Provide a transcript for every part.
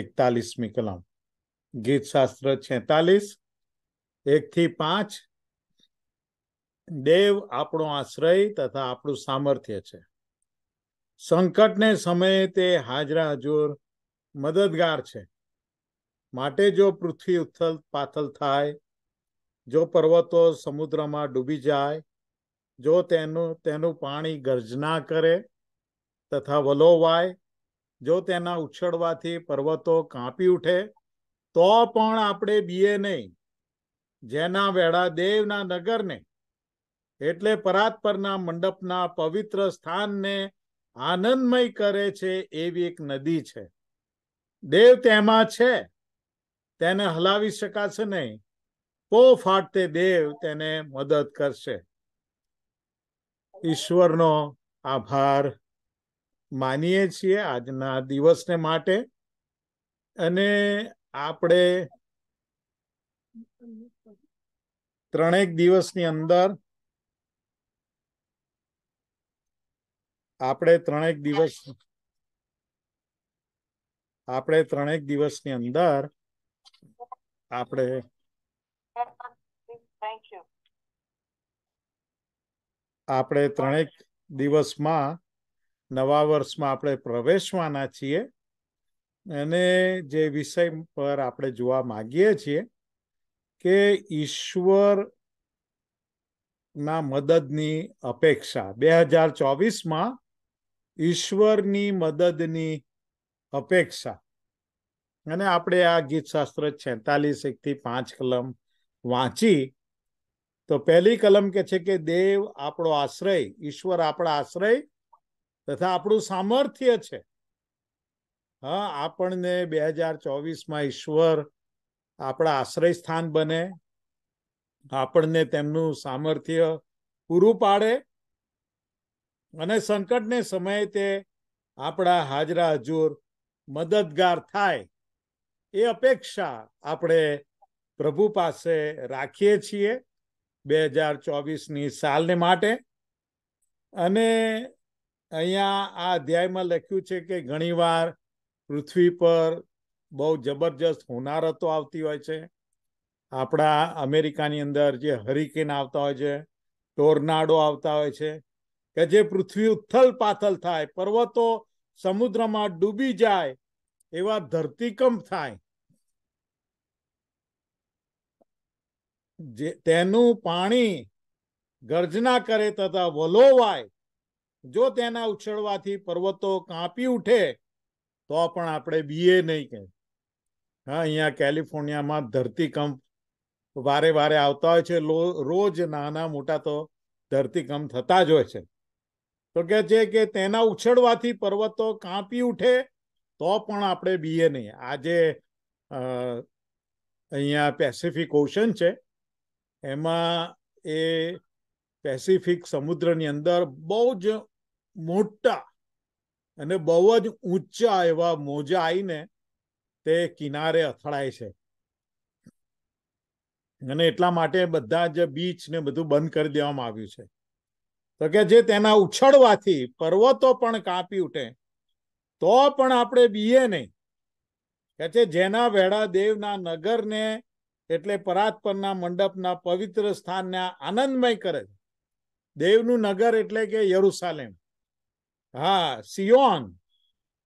એકતાલીસમી કલમ ગીતશાસ્ત્ર છેતાલીસ એકથી પાંચ દેવ આપણો આશ્રય તથા આપણું સામર્થ્ય છે સંકટને સમયે તે હાજરા હજુર મદદગાર છે માટે જો પૃથ્વી ઉથલ પાથલ થાય જો પર્વતો સમુદ્રમાં ડૂબી જાય જો તેનું તેનું પાણી ગર્જના કરે તથા વલોવાય જો તેના ઉછળવાથી પર્વતો કાપી ઉઠે તો પણ આપણે બીએ નહીં જેના વેળા દેવના નગરને એટલે પરાત મંડપના પવિત્ર સ્થાનને આનંદમય કરે છે એવી એક નદી છે દેવ તેમાં છે તેને હલાવી શકાશે નહીં પો ફાટતે દેવ તેને મદદ કરશે ઈશ્વરનો આભાર માનીએ છીએ આજના દિવસને માટે અને આપણે ત્રણેક દિવસની અંદર આપણે ત્રણેક દિવસ આપણે ત્રણેક દિવસની અંદર આપણે આપણે ત્રણેક દિવસમાં નવા વર્ષમાં આપણે પ્રવેશવાના છીએ અને જે વિષય પર આપણે જોવા માગીએ છીએ કે ઈશ્વર ના મદદની અપેક્ષા બે હજાર ચોવીસમાં ઈશ્વરની મદદની અપેક્ષા અને આપણે આ ગીતશાસ્ત્ર છેતાલીસ એકથી પાંચ કલમ વાંચી તો પહેલી કલમ કે છે કે દેવ આપણો આશ્રય ઈશ્વર આપણા આશ્રય તથા આપણું સામર્થ્ય છે હા આપણને બે હજાર ચોવીસમાં ઈશ્વર આપણા આશ્રય સ્થાન બને આપણને તેમનું સામર્થ્ય પૂરું પાડે અને સંકટને સમયે તે આપણા હાજરા હજુર મદદગાર થાય એ અપેક્ષા આપણે પ્રભુ પાસે રાખીએ છીએ બે હજાર ચોવીસની સાલને માટે અને અહીંયા આ અધ્યાયમાં લખ્યું છે કે ઘણીવાર પૃથ્વી પર બહુ જબરજસ્ત હોનારતો આવતી હોય છે આપણા અમેરિકાની અંદર જે હરિકેન આવતા હોય છે ટોર્નાડો આવતા હોય છે કે જે પૃથ્વી ઉથલ પાથલ થાય પર્વતો સમુદ્રમાં ડૂબી જાય એવા ધરતીકંપ થાય જે તેનું પાણી ગર્જના કરે તથા વલોવાય જો તેના ઉછળવાથી પર્વતો કાંપી ઉઠે તો પણ આપણે બીએ નહીં કહે હા અહીંયા કેલિફોર્નિયામાં ધરતીકંપ વારે વારે આવતા હોય છે રોજ નાના મોટા તો ધરતીકંપ થતા જ હોય છે તો કહે છે કે તેના ઉછળવાથી પર્વતો કાંપી ઉઠે તો પણ આપણે બીએ નહીં આજે અહીંયા પેસિફિક ઓશન છે એમાં એ પેસિફિક સમુદ્રની અંદર બહુ જ મોટા અને બહુ જ ઊંચા એવા મોજા આવીને તે કિનારે અથડાય છે અને એટલા માટે બધા જ બીચ ને બધું બંધ કરી દેવામાં આવ્યું છે તો કે જે તેના ઉછળવાથી પર્વતો પણ કાપી ઉઠે તો પણ આપણે બીએ નહીં કે છે જેના વેળા દેવના નગરને એટલે પરાત મંડપના પવિત્ર સ્થાનને આનંદમય કરે દેવનું નગર એટલે કે યરુસાલેમ હા સિયોન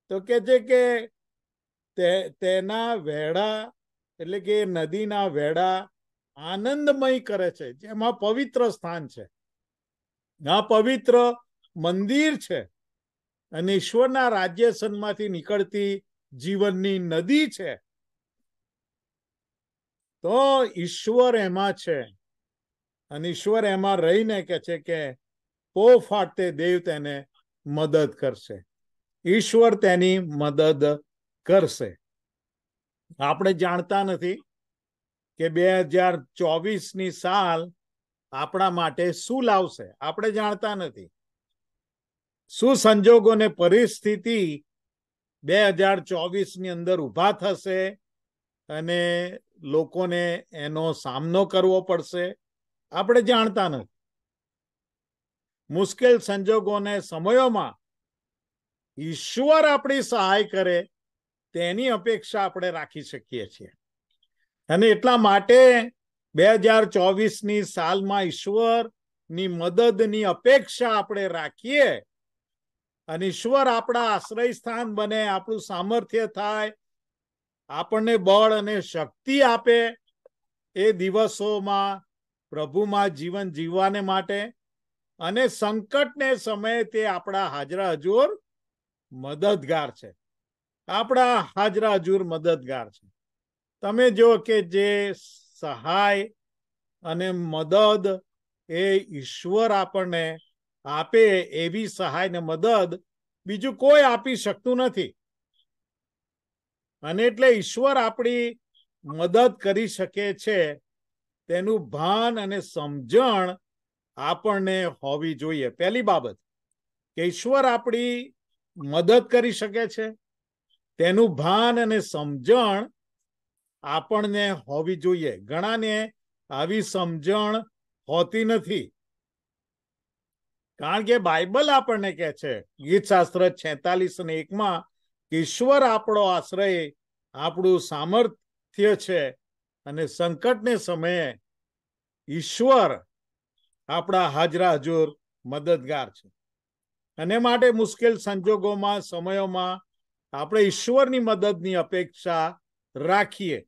તો કે છે કે તેના વેડા એટલે કે નદીના વેડા આનંદમય કરે છે જેમાં પવિત્ર સ્થાન છે આ પવિત્ર મંદિર છે અને ઈશ્વરના રાજ્ય સન્માંથી નીકળતી જીવનની નદી છે તો ઈશ્વર એમાં છે અને ઈશ્વર એમાં રહીને કે છે કે પો ફાટતે દેવ તેને મદદ કરશે ઈશ્વર તેની મદદ કરશે આપણે જાણતા નથી કે બે હજાર ચોવીસની સાલ આપણા માટે શું લાવશે આપણે જાણતા નથી શું સંજોગો ને પરિસ્થિતિ બે હજાર ચોવીસની અંદર ઊભા થશે અને લોકોને એનો સામનો કરવો પડશે આપણે જાણતા નથી મુશ્કેલ સંજોગોને સમયોમાં ઈશ્વર આપણી સહાય કરે તેની અપેક્ષા આપણે રાખી શકીએ છીએ અને એટલા માટે બે હજાર ચોવીસની સાલમાં ઈશ્વરની મદદની અપેક્ષા આપણે રાખીએ અને ઈશ્વર આપણા આશ્રય સ્થાન બને આપણું સામર્થ્ય થાય આપણને બળ અને શક્તિ આપે એ દિવસોમાં પ્રભુમાં જીવન જીવવાને માટે અને સંકટને સમયે તે આપણા હાજરા હજુર મદદગાર છે આપણા હાજરા હજુર મદદગાર છે તમે જો કે જે સહાય અને મદદ એ ઈશ્વર આપણને આપે એવી સહાય ને મદદ બીજું કોઈ આપી શકતું નથી અને એટલે ઈશ્વર આપણી મદદ કરી શકે છે તેનું ભાન અને સમજણ આપણને હોવી જોઈએ પહેલી બાબત કે ઈશ્વર આપણી મદદ કરી શકે છે તેનું ભાન અને સમજણ આપણને હોવી જોઈએ ઘણાને આવી સમજણ હોતી નથી કારણ કે બાઇબલ આપણને કહે છે ગીત શાસ્ત્ર છેતાલીસ અને એકમાં ઈશ્વર આપણો આશ્રય આપણું સામર્થ્ય છે અને સંકટને સમયે ઈશ્વર આપણા હાજરા હજુર મદદગાર છે અને માટે મુશ્કેલ સંજોગોમાં સમયોમાં આપણે ઈશ્વરની મદદની અપેક્ષા રાખીએ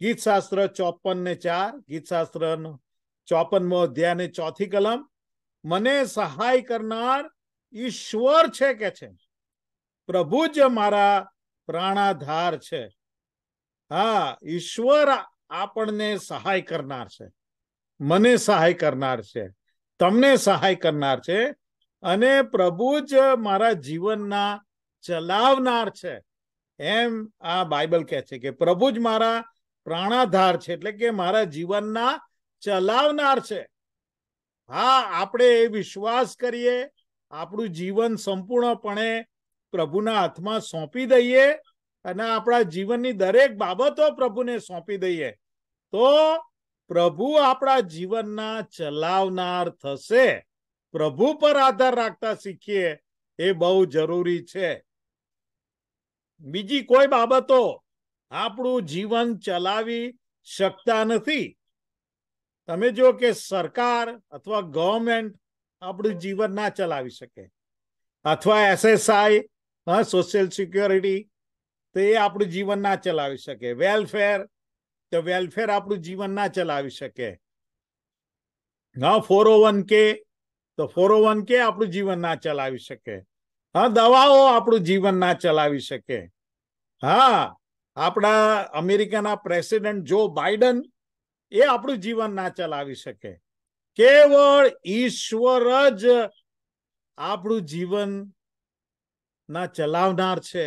ગીતશાસ્ત્ર ચોપન ને ચાર ગીતશાસ્ત્ર ચોપનમો અધ્યાય ને ચોથી કલમ મને સહાય કરનાર ઈશ્વર છે કે છે પ્રભુ જ મારા પ્રાણાધાર છે હા ઈશ્વર આપણને સહાય કરનાર છે મને સહાય કરનાર છે તમને સહાય કરનાર છે અને પ્રભુ જ મારા જીવનના ચલાવનાર છે એમ આ બાઇબલ કહે છે કે પ્રભુ જ મારા પ્રાણાધાર છે એટલે કે મારા જીવનના ચલાવનાર છે હા આપણે એ વિશ્વાસ કરીએ આપણું જીવન સંપૂર્ણપણે પ્રભુના હાથમાં સોંપી દઈએ અને આપણા જીવનની દરેક બાબતો પ્રભુને સોંપી દઈએ તો પ્રભુ આપણા જીવનના ચલાવનાર થશે પ્રભુ પર આધાર રાખતા શીખીએ એ બહુ જરૂરી છે બીજી કોઈ બાબતો આપણું જીવન ચલાવી શકતા નથી તમે જો કે સરકાર અથવા ગવર્મેન્ટ આપણું જીવન ના ચલાવી શકે અથવા એસએસઆઈ હા સોશિયલ સિક્યોરિટી તે આપણું જીવન ના ચલાવી શકે વેલફેર તો વેલફેર આપણું જીવન ના ચલાવી શકે હા ફોર કે તો ફોર કે આપણું જીવન ના ચલાવી શકે હા દવાઓ આપણું જીવન ના ચલાવી શકે હા આપણા અમેરિકાના પ્રેસિડેન્ટ જો બાઇડન એ આપણું જીવન ના ચલાવી શકે કેવળ ઈશ્વર જ આપણું જીવન ના ચલાવનાર છે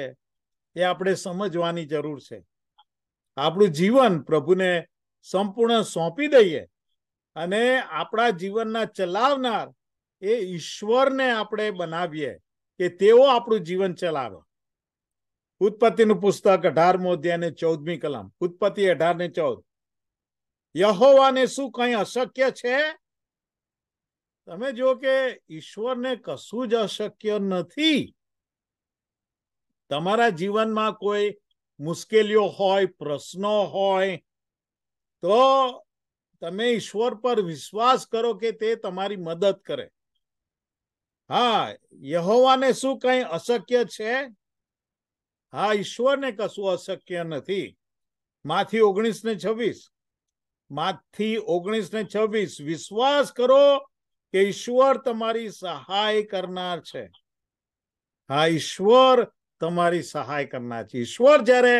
એ આપણે સમજવાની જરૂર છે આપણું જીવન પ્રભુને સંપૂર્ણ સોંપી દઈએ અને આપણા જીવનના ચલાવનાર એ ઈશ્વરને આપણે બનાવીએ કે તેઓ આપણું જીવન ચલાવે ઉત્પત્તિનું પુસ્તક અઢારમો અધ્યાય ને ચૌદમી કલમ ઉત્પત્તિ અઢાર ને ચૌદ યહોવાને શું કઈ અશક્ય છે તમે જો કે ઈશ્વરને કશું જ અશક્ય નથી તમારા જીવનમાં કોઈ મુશ્કેલીઓ હોય પ્રશ્નો હોય તો તમે ઈશ્વર પર વિશ્વાસ કરો કે તે તમારી મદદ કરે હા યહોવાને શું કંઈ અશક્ય છે હા ઈશ્વરને કશું અશક્ય નથી માથી ઓગણીસ ને છવ્વીસ માથી ઓગણીસ ને છવ્વીસ વિશ્વાસ કરો કે ઈશ્વર તમારી સહાય કરનાર છે હા ઈશ્વર તમારી સહાય કરનાર છે ઈશ્વર જ્યારે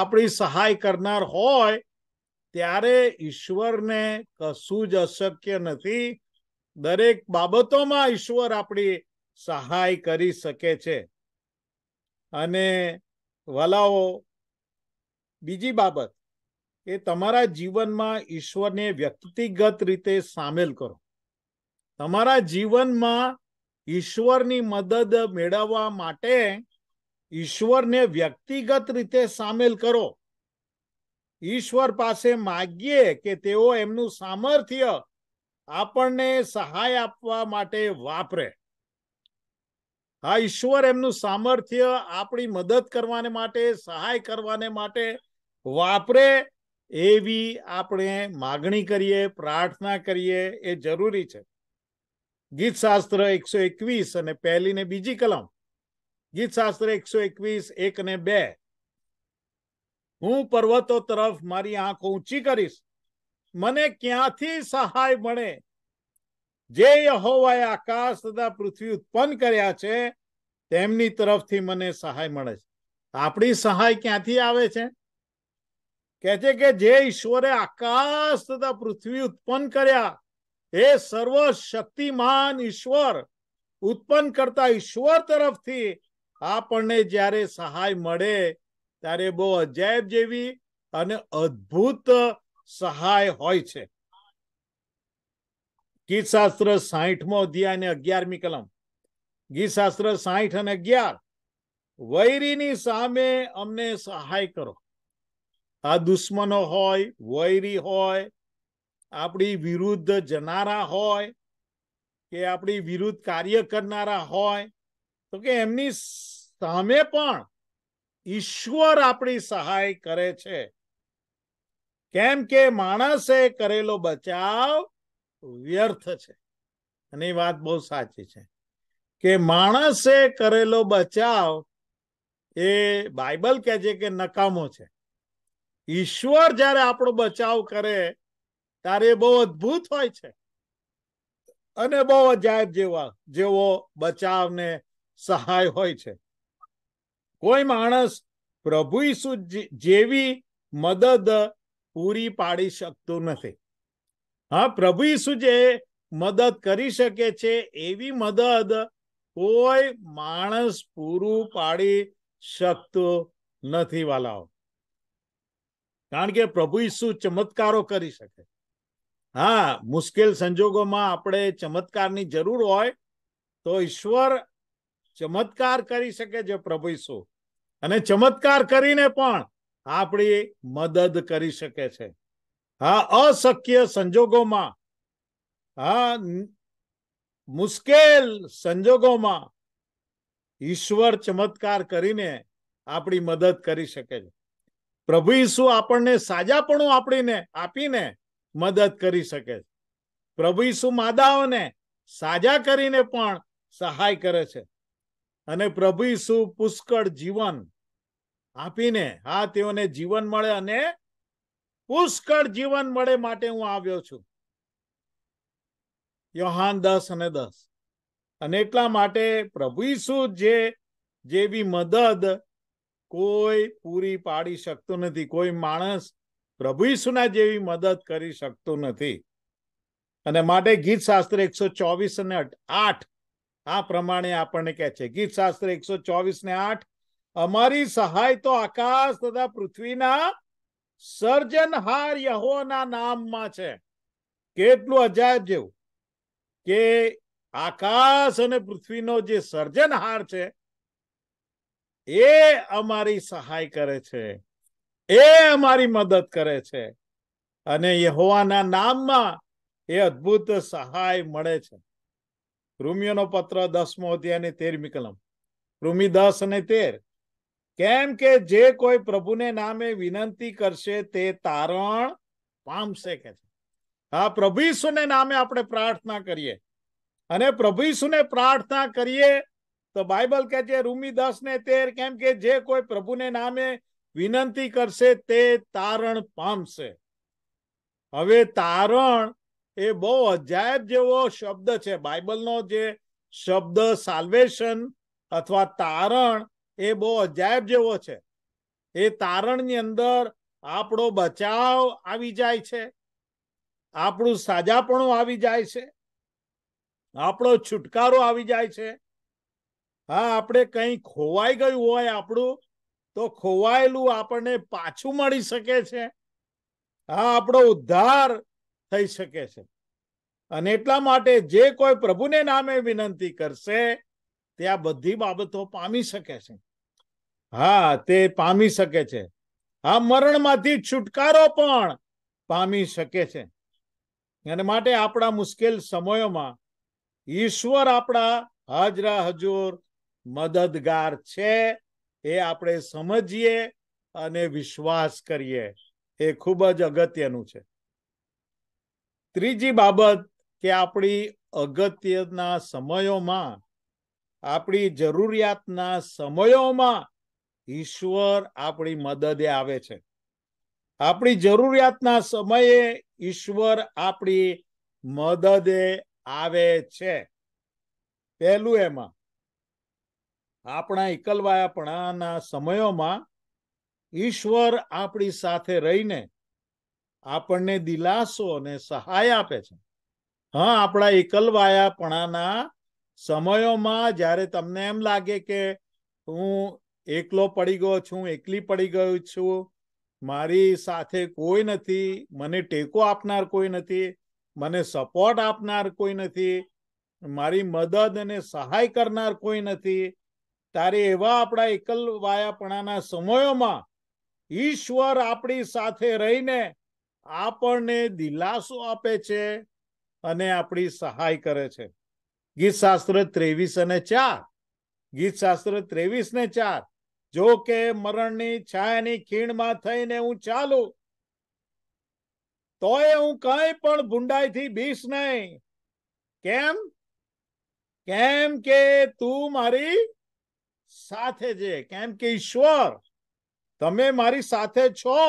આપણી સહાય કરનાર હોય ત્યારે ઈશ્વરને કશું જ અશક્ય નથી દરેક બાબતોમાં ઈશ્વર આપણી સહાય કરી શકે છે અને વલાઓ બીજી બાબત એ તમારા જીવનમાં ઈશ્વરને વ્યક્તિગત રીતે સામેલ કરો તમારા જીવનમાં ઈશ્વરની મદદ મેળવવા માટે ઈશ્વરને વ્યક્તિગત રીતે સામેલ કરો ઈશ્વર પાસે માગીએ કે તેઓ એમનું સામર્થ્ય આપણને સહાય આપવા માટે વાપરે હા ઈશ્વર એમનું સામર્થ્ય આપણી મદદ કરવાને માટે સહાય કરવાને માટે વાપરે એવી આપણે માગણી કરીએ પ્રાર્થના કરીએ એ જરૂરી છે ગીત શાસ્ત્ર એકસો એકવીસ અને પહેલી ને બીજી કલમ ગીતશાસ્ત્ર એકસો એકવીસ એક ને બે હું પર્વતો તરફ મારી આંખો ઊંચી કરીશ મને ક્યાંથી સહાય મળે જે યહોવાએ આકાશ તથા પૃથ્વી ઉત્પન્ન કર્યા છે તેમની તરફથી મને સહાય મળે છે આપણી સહાય ક્યાંથી આવે છે કે છે કે જે ઈશ્વરે આકાશ તથા પૃથ્વી ઉત્પન્ન કર્યા એ સર્વ શક્તિમાન ઈશ્વર ઉત્પન્ન કરતા ઈશ્વર તરફથી આપણને જ્યારે સહાય મળે ત્યારે બહુ અજાયબ જેવી અને અદ્ભુત સહાય હોય છે ગીતશાસ્ત્ર સાહીઠમો અધ્યાય અને અગિયારમી કલમ ગીતશાસ્ત્ર સાહીઠ અને અગિયાર વૈરીની સામે અમને સહાય કરો આ દુશ્મનો હોય વૈરી હોય આપણી વિરુદ્ધ જનારા હોય કે આપણી વિરુદ્ધ કાર્ય કરનારા હોય તો કે એમની સામે પણ ઈશ્વર આપણી સહાય કરે છે કેમ કે માણસે કરેલો બચાવ વ્યર્થ છે અને એ વાત બહુ સાચી છે કે માણસે કરેલો બચાવ એ બાઇબલ કહે છે કે નકામો છે ઈશ્વર જ્યારે આપણો બચાવ કરે ત્યારે બહુ અદ્ભુત હોય છે અને બહુ અજાયબ જેવા જેવો બચાવને સહાય હોય છે કોઈ માણસ પ્રભુ ઈસુ જેવી મદદ પૂરી પાડી શકતો નથી હા પ્રભુ ઈસુ જે મદદ કરી શકે છે એવી મદદ કોઈ માણસ પૂરું પાડી શકતો નથી વાલાઓ કારણ કે પ્રભુ ઈસુ ચમત્કારો કરી શકે હા મુશ્કેલ સંજોગોમાં આપણે ચમત્કારની જરૂર હોય તો ઈશ્વર ચમત્કાર કરી શકે છે પ્રભુ ઈસુ અને ચમત્કાર કરીને પણ આપણી મદદ કરી શકે છે હા અશક્ય સંજોગોમાં હા મુશ્કેલ સંજોગોમાં ઈશ્વર ચમત્કાર કરીને આપણી મદદ કરી શકે છે પ્રભુ ઈસુ આપણને સાજાપણું આપણીને આપીને મદદ કરી શકે છે પ્રભુ ઈસુ માદાઓને સાજા કરીને પણ સહાય કરે છે અને પ્રભુ ઈસુ પુષ્કળ જીવન આપીને હા તેઓને જીવન મળે અને પુષ્કળ જીવન મળે માટે હું આવ્યો છું યોહાન દસ અને દસ અને એટલા માટે પ્રભુ ઈસુ જે જેવી મદદ કોઈ પૂરી પાડી શકતું નથી કોઈ માણસ પ્રભુ ઈસુના જેવી મદદ કરી શકતો નથી અને માટે ગીત શાસ્ત્ર એકસો ચોવીસ અને આઠ આ પ્રમાણે આપણને કહે છે ગીત શાસ્ત્ર એકસો ચોવીસ ને આઠ અમારી સહાય તો આકાશ તથા પૃથ્વીના સર્જનહાર યહોના નામમાં છે કેટલું અજાયબ જેવું કે આકાશ અને પૃથ્વીનો જે સર્જનહાર છે એ અમારી સહાય કરે છે એ અમારી મદદ કરે છે અને યહોવાના નામમાં એ અદ્ભુત સહાય મળે છે રૂમિયોનો પત્ર દસમો અધ્યાયની તેરમી કલમ રૂમી દસ અને તેર કેમ કે જે કોઈ પ્રભુને નામે વિનંતી કરશે તે તારણ પામશે કે છે હા પ્રભુ ઈસુને નામે આપણે પ્રાર્થના કરીએ અને પ્રભુ ઈસુને પ્રાર્થના કરીએ તો બાઇબલ કહે છે રૂમી દસ ને તેર કેમ કે જે કોઈ પ્રભુને નામે વિનંતી કરશે તે તારણ પામશે હવે તારણ એ બહુ અજાયબ જેવો શબ્દ છે બાઇબલનો જે શબ્દ સાલ્વેશન અથવા તારણ એ બહુ અજાયબ જેવો છે એ તારણની અંદર આપણો બચાવ આવી જાય છે આપણું સાજાપણું આવી જાય છે આપણો છુટકારો આવી જાય છે હા આપણે કંઈ ખોવાઈ ગયું હોય આપણું તો ખોવાયેલું આપણને પાછું મળી શકે છે હા આપણો ઉદ્ધાર થઈ શકે છે અને એટલા માટે જે કોઈ પ્રભુને નામે વિનંતી કરશે તે આ બધી બાબતો પામી શકે છે હા તે પામી શકે છે આ મરણમાંથી છુટકારો પણ પામી શકે છે અને માટે આપણા મુશ્કેલ સમયોમાં ઈશ્વર આપણા હાજરા હજુર મદદગાર છે એ આપણે સમજીએ અને વિશ્વાસ કરીએ એ ખૂબ જ અગત્યનું છે ત્રીજી બાબત કે આપણી અગત્યના સમયોમાં આપણી જરૂરિયાતના સમયોમાં ઈશ્વર આપણી મદદે આવે છે આપણી જરૂરિયાતના સમયે ઈશ્વર આપણી મદદે આવે છે પહેલું એમાં આપણા એકલવાયાપણાના સમયોમાં ઈશ્વર આપણી સાથે રહીને આપણને દિલાસો અને સહાય આપે છે હા આપણા એકલવાયાપણાના સમયોમાં જ્યારે તમને એમ લાગે કે હું એકલો પડી ગયો છું એકલી પડી ગયો છું મારી સાથે કોઈ નથી મને ટેકો આપનાર કોઈ નથી મને સપોર્ટ આપનાર કોઈ નથી મારી મદદ અને સહાય કરનાર કોઈ નથી તારે એવા આપણા એકલવાયાપણાના સમયોમાં ઈશ્વર આપણી સાથે રહીને આપણને દિલાસો આપે છે અને આપણી સહાય કરે છે ગીતશાસ્ત્ર ત્રેવીસ અને ચાર ગીતશાસ્ત્ર ત્રેવીસ ને ચાર જો કે મરણની છાયાની ખીણમાં થઈને હું ચાલું તોય હું કઈ પણ ભૂંડાઈથી બીસ નહીં કેમ કેમ કે તું મારી સાથે છે કેમ કે ઈશ્વર તમે મારી સાથે છો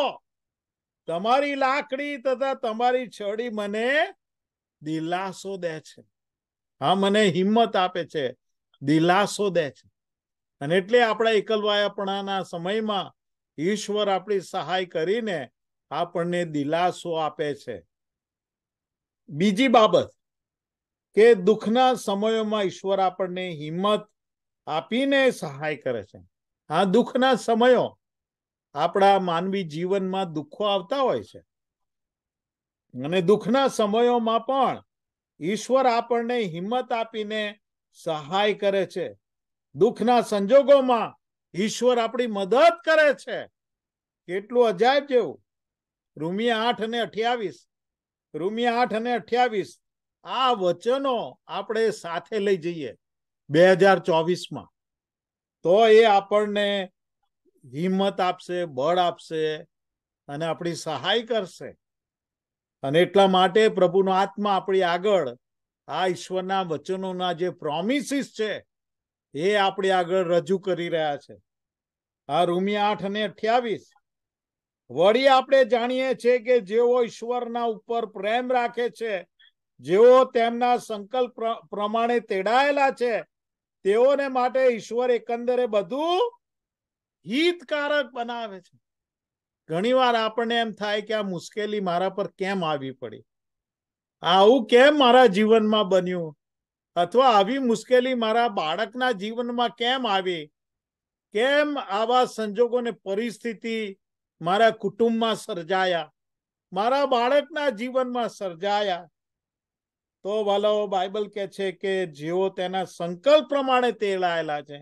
તમારી લાકડી તથા તમારી છડી મને દિલાસો દે છે હા મને હિંમત આપે છે દિલાસો દે છે અને એટલે આપણા એકલવાયાપણાના સમયમાં ઈશ્વર આપણી સહાય કરીને આપણને દિલાસો આપે છે બીજી બાબત કે દુઃખના સમયોમાં ઈશ્વર આપણને હિંમત આપીને સહાય કરે છે આ દુઃખના સમયો આપણા માનવી જીવનમાં દુઃખો આવતા હોય છે અને દુઃખના સમયોમાં પણ ઈશ્વર આપણને હિંમત આપીને સહાય કરે છે દુઃખના સંજોગોમાં ઈશ્વર આપણી મદદ કરે છે કેટલું અજાયબ જેવું રૂમિયા આઠ અને અઠ્યાવીસ રૂમિયા આઠ અને અઠ્યાવીસ આ વચનો આપણે સાથે લઈ જઈએ બે હજાર ચોવીસમાં તો એ આપણને હિંમત આપશે બળ આપશે અને આપણી સહાય કરશે અને એટલા માટે પ્રભુનો આત્મા આપણી આગળ આ ઈશ્વરના વચનોના જે પ્રોમિસીસ છે એ આપણે આગળ રજૂ કરી રહ્યા છે આ રૂમી આઠ અને અઠ્યાવીસ વળી આપણે જાણીએ છીએ કે જેઓ ઈશ્વરના ઉપર પ્રેમ રાખે છે જેઓ તેમના સંકલ્પ પ્રમાણે તેડાયેલા છે તેઓને માટે ઈશ્વર એકંદરે બધું હિતકારક બનાવે છે ઘણીવાર આપણને એમ થાય કે આ મુશ્કેલી મારા પર કેમ આવી પડી આવું કેમ મારા જીવનમાં બન્યું અથવા આવી મુશ્કેલી મારા બાળકના જીવનમાં કેમ આવી કેમ આવા સંજોગોને પરિસ્થિતિ મારા કુટુંબમાં સર્જાયા મારા બાળકના જીવનમાં સર્જાયા તો વાલો બાઇબલ કહે છે કે જેઓ તેના સંકલ્પ પ્રમાણે તેડાયેલા છે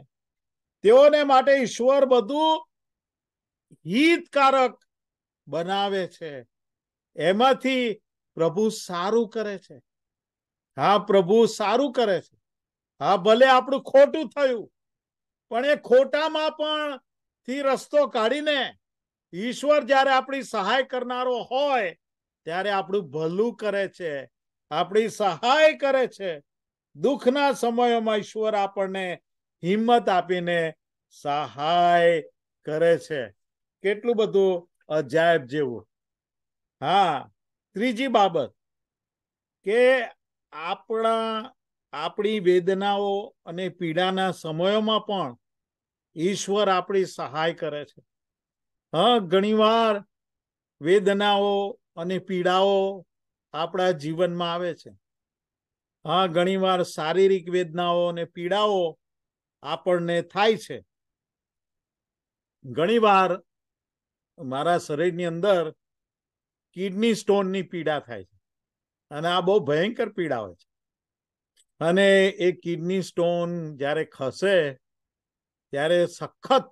તેઓને માટે ઈશ્વર બધું હિતકારક બનાવે છે એમાંથી પ્રભુ સારું કરે છે હા પ્રભુ સારું કરે છે હા ભલે આપણું ખોટું થયું પણ એ ખોટામાં પણ થી રસ્તો કાઢીને ઈશ્વર જ્યારે આપણી સહાય કરનારો હોય ત્યારે આપણું ભલું કરે છે આપણી સહાય કરે છે દુઃખના સમયોમાં ઈશ્વર આપણને હિંમત આપીને સહાય કરે છે કેટલું બધું અજાયબ જેવું હા ત્રીજી બાબત કે આપણા આપણી વેદનાઓ અને પીડાના સમયોમાં પણ ઈશ્વર આપણી સહાય કરે છે હા ઘણીવાર વેદનાઓ અને પીડાઓ આપણા જીવનમાં આવે છે હા ઘણીવાર શારીરિક વેદનાઓ અને પીડાઓ આપણને થાય છે ઘણીવાર મારા શરીરની અંદર કિડની સ્ટોનની પીડા થાય છે અને આ બહુ ભયંકર પીડા હોય છે અને એ કિડની સ્ટોન જ્યારે ખસે ત્યારે સખત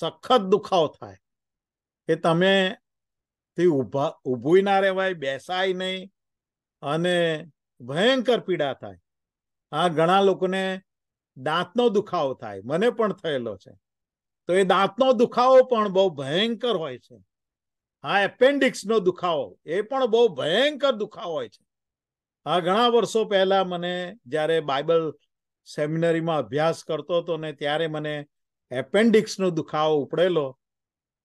સખત દુખાવો થાય કે તમે થી ઊભા ઊભું ના રહેવાય બેસાય નહીં અને ભયંકર પીડા થાય આ ઘણા લોકોને દાંતનો દુખાવો થાય મને પણ થયેલો છે તો એ દાંતનો દુખાવો પણ બહુ ભયંકર હોય છે હા એપેન્ડિક્સનો દુખાવો એ પણ બહુ ભયંકર દુખાવો હોય છે હા ઘણા વર્ષો પહેલા મને જ્યારે બાઇબલ સેમિનરીમાં અભ્યાસ કરતો હતો ને ત્યારે મને એપેન્ડિક્સનો દુખાવો ઉપડેલો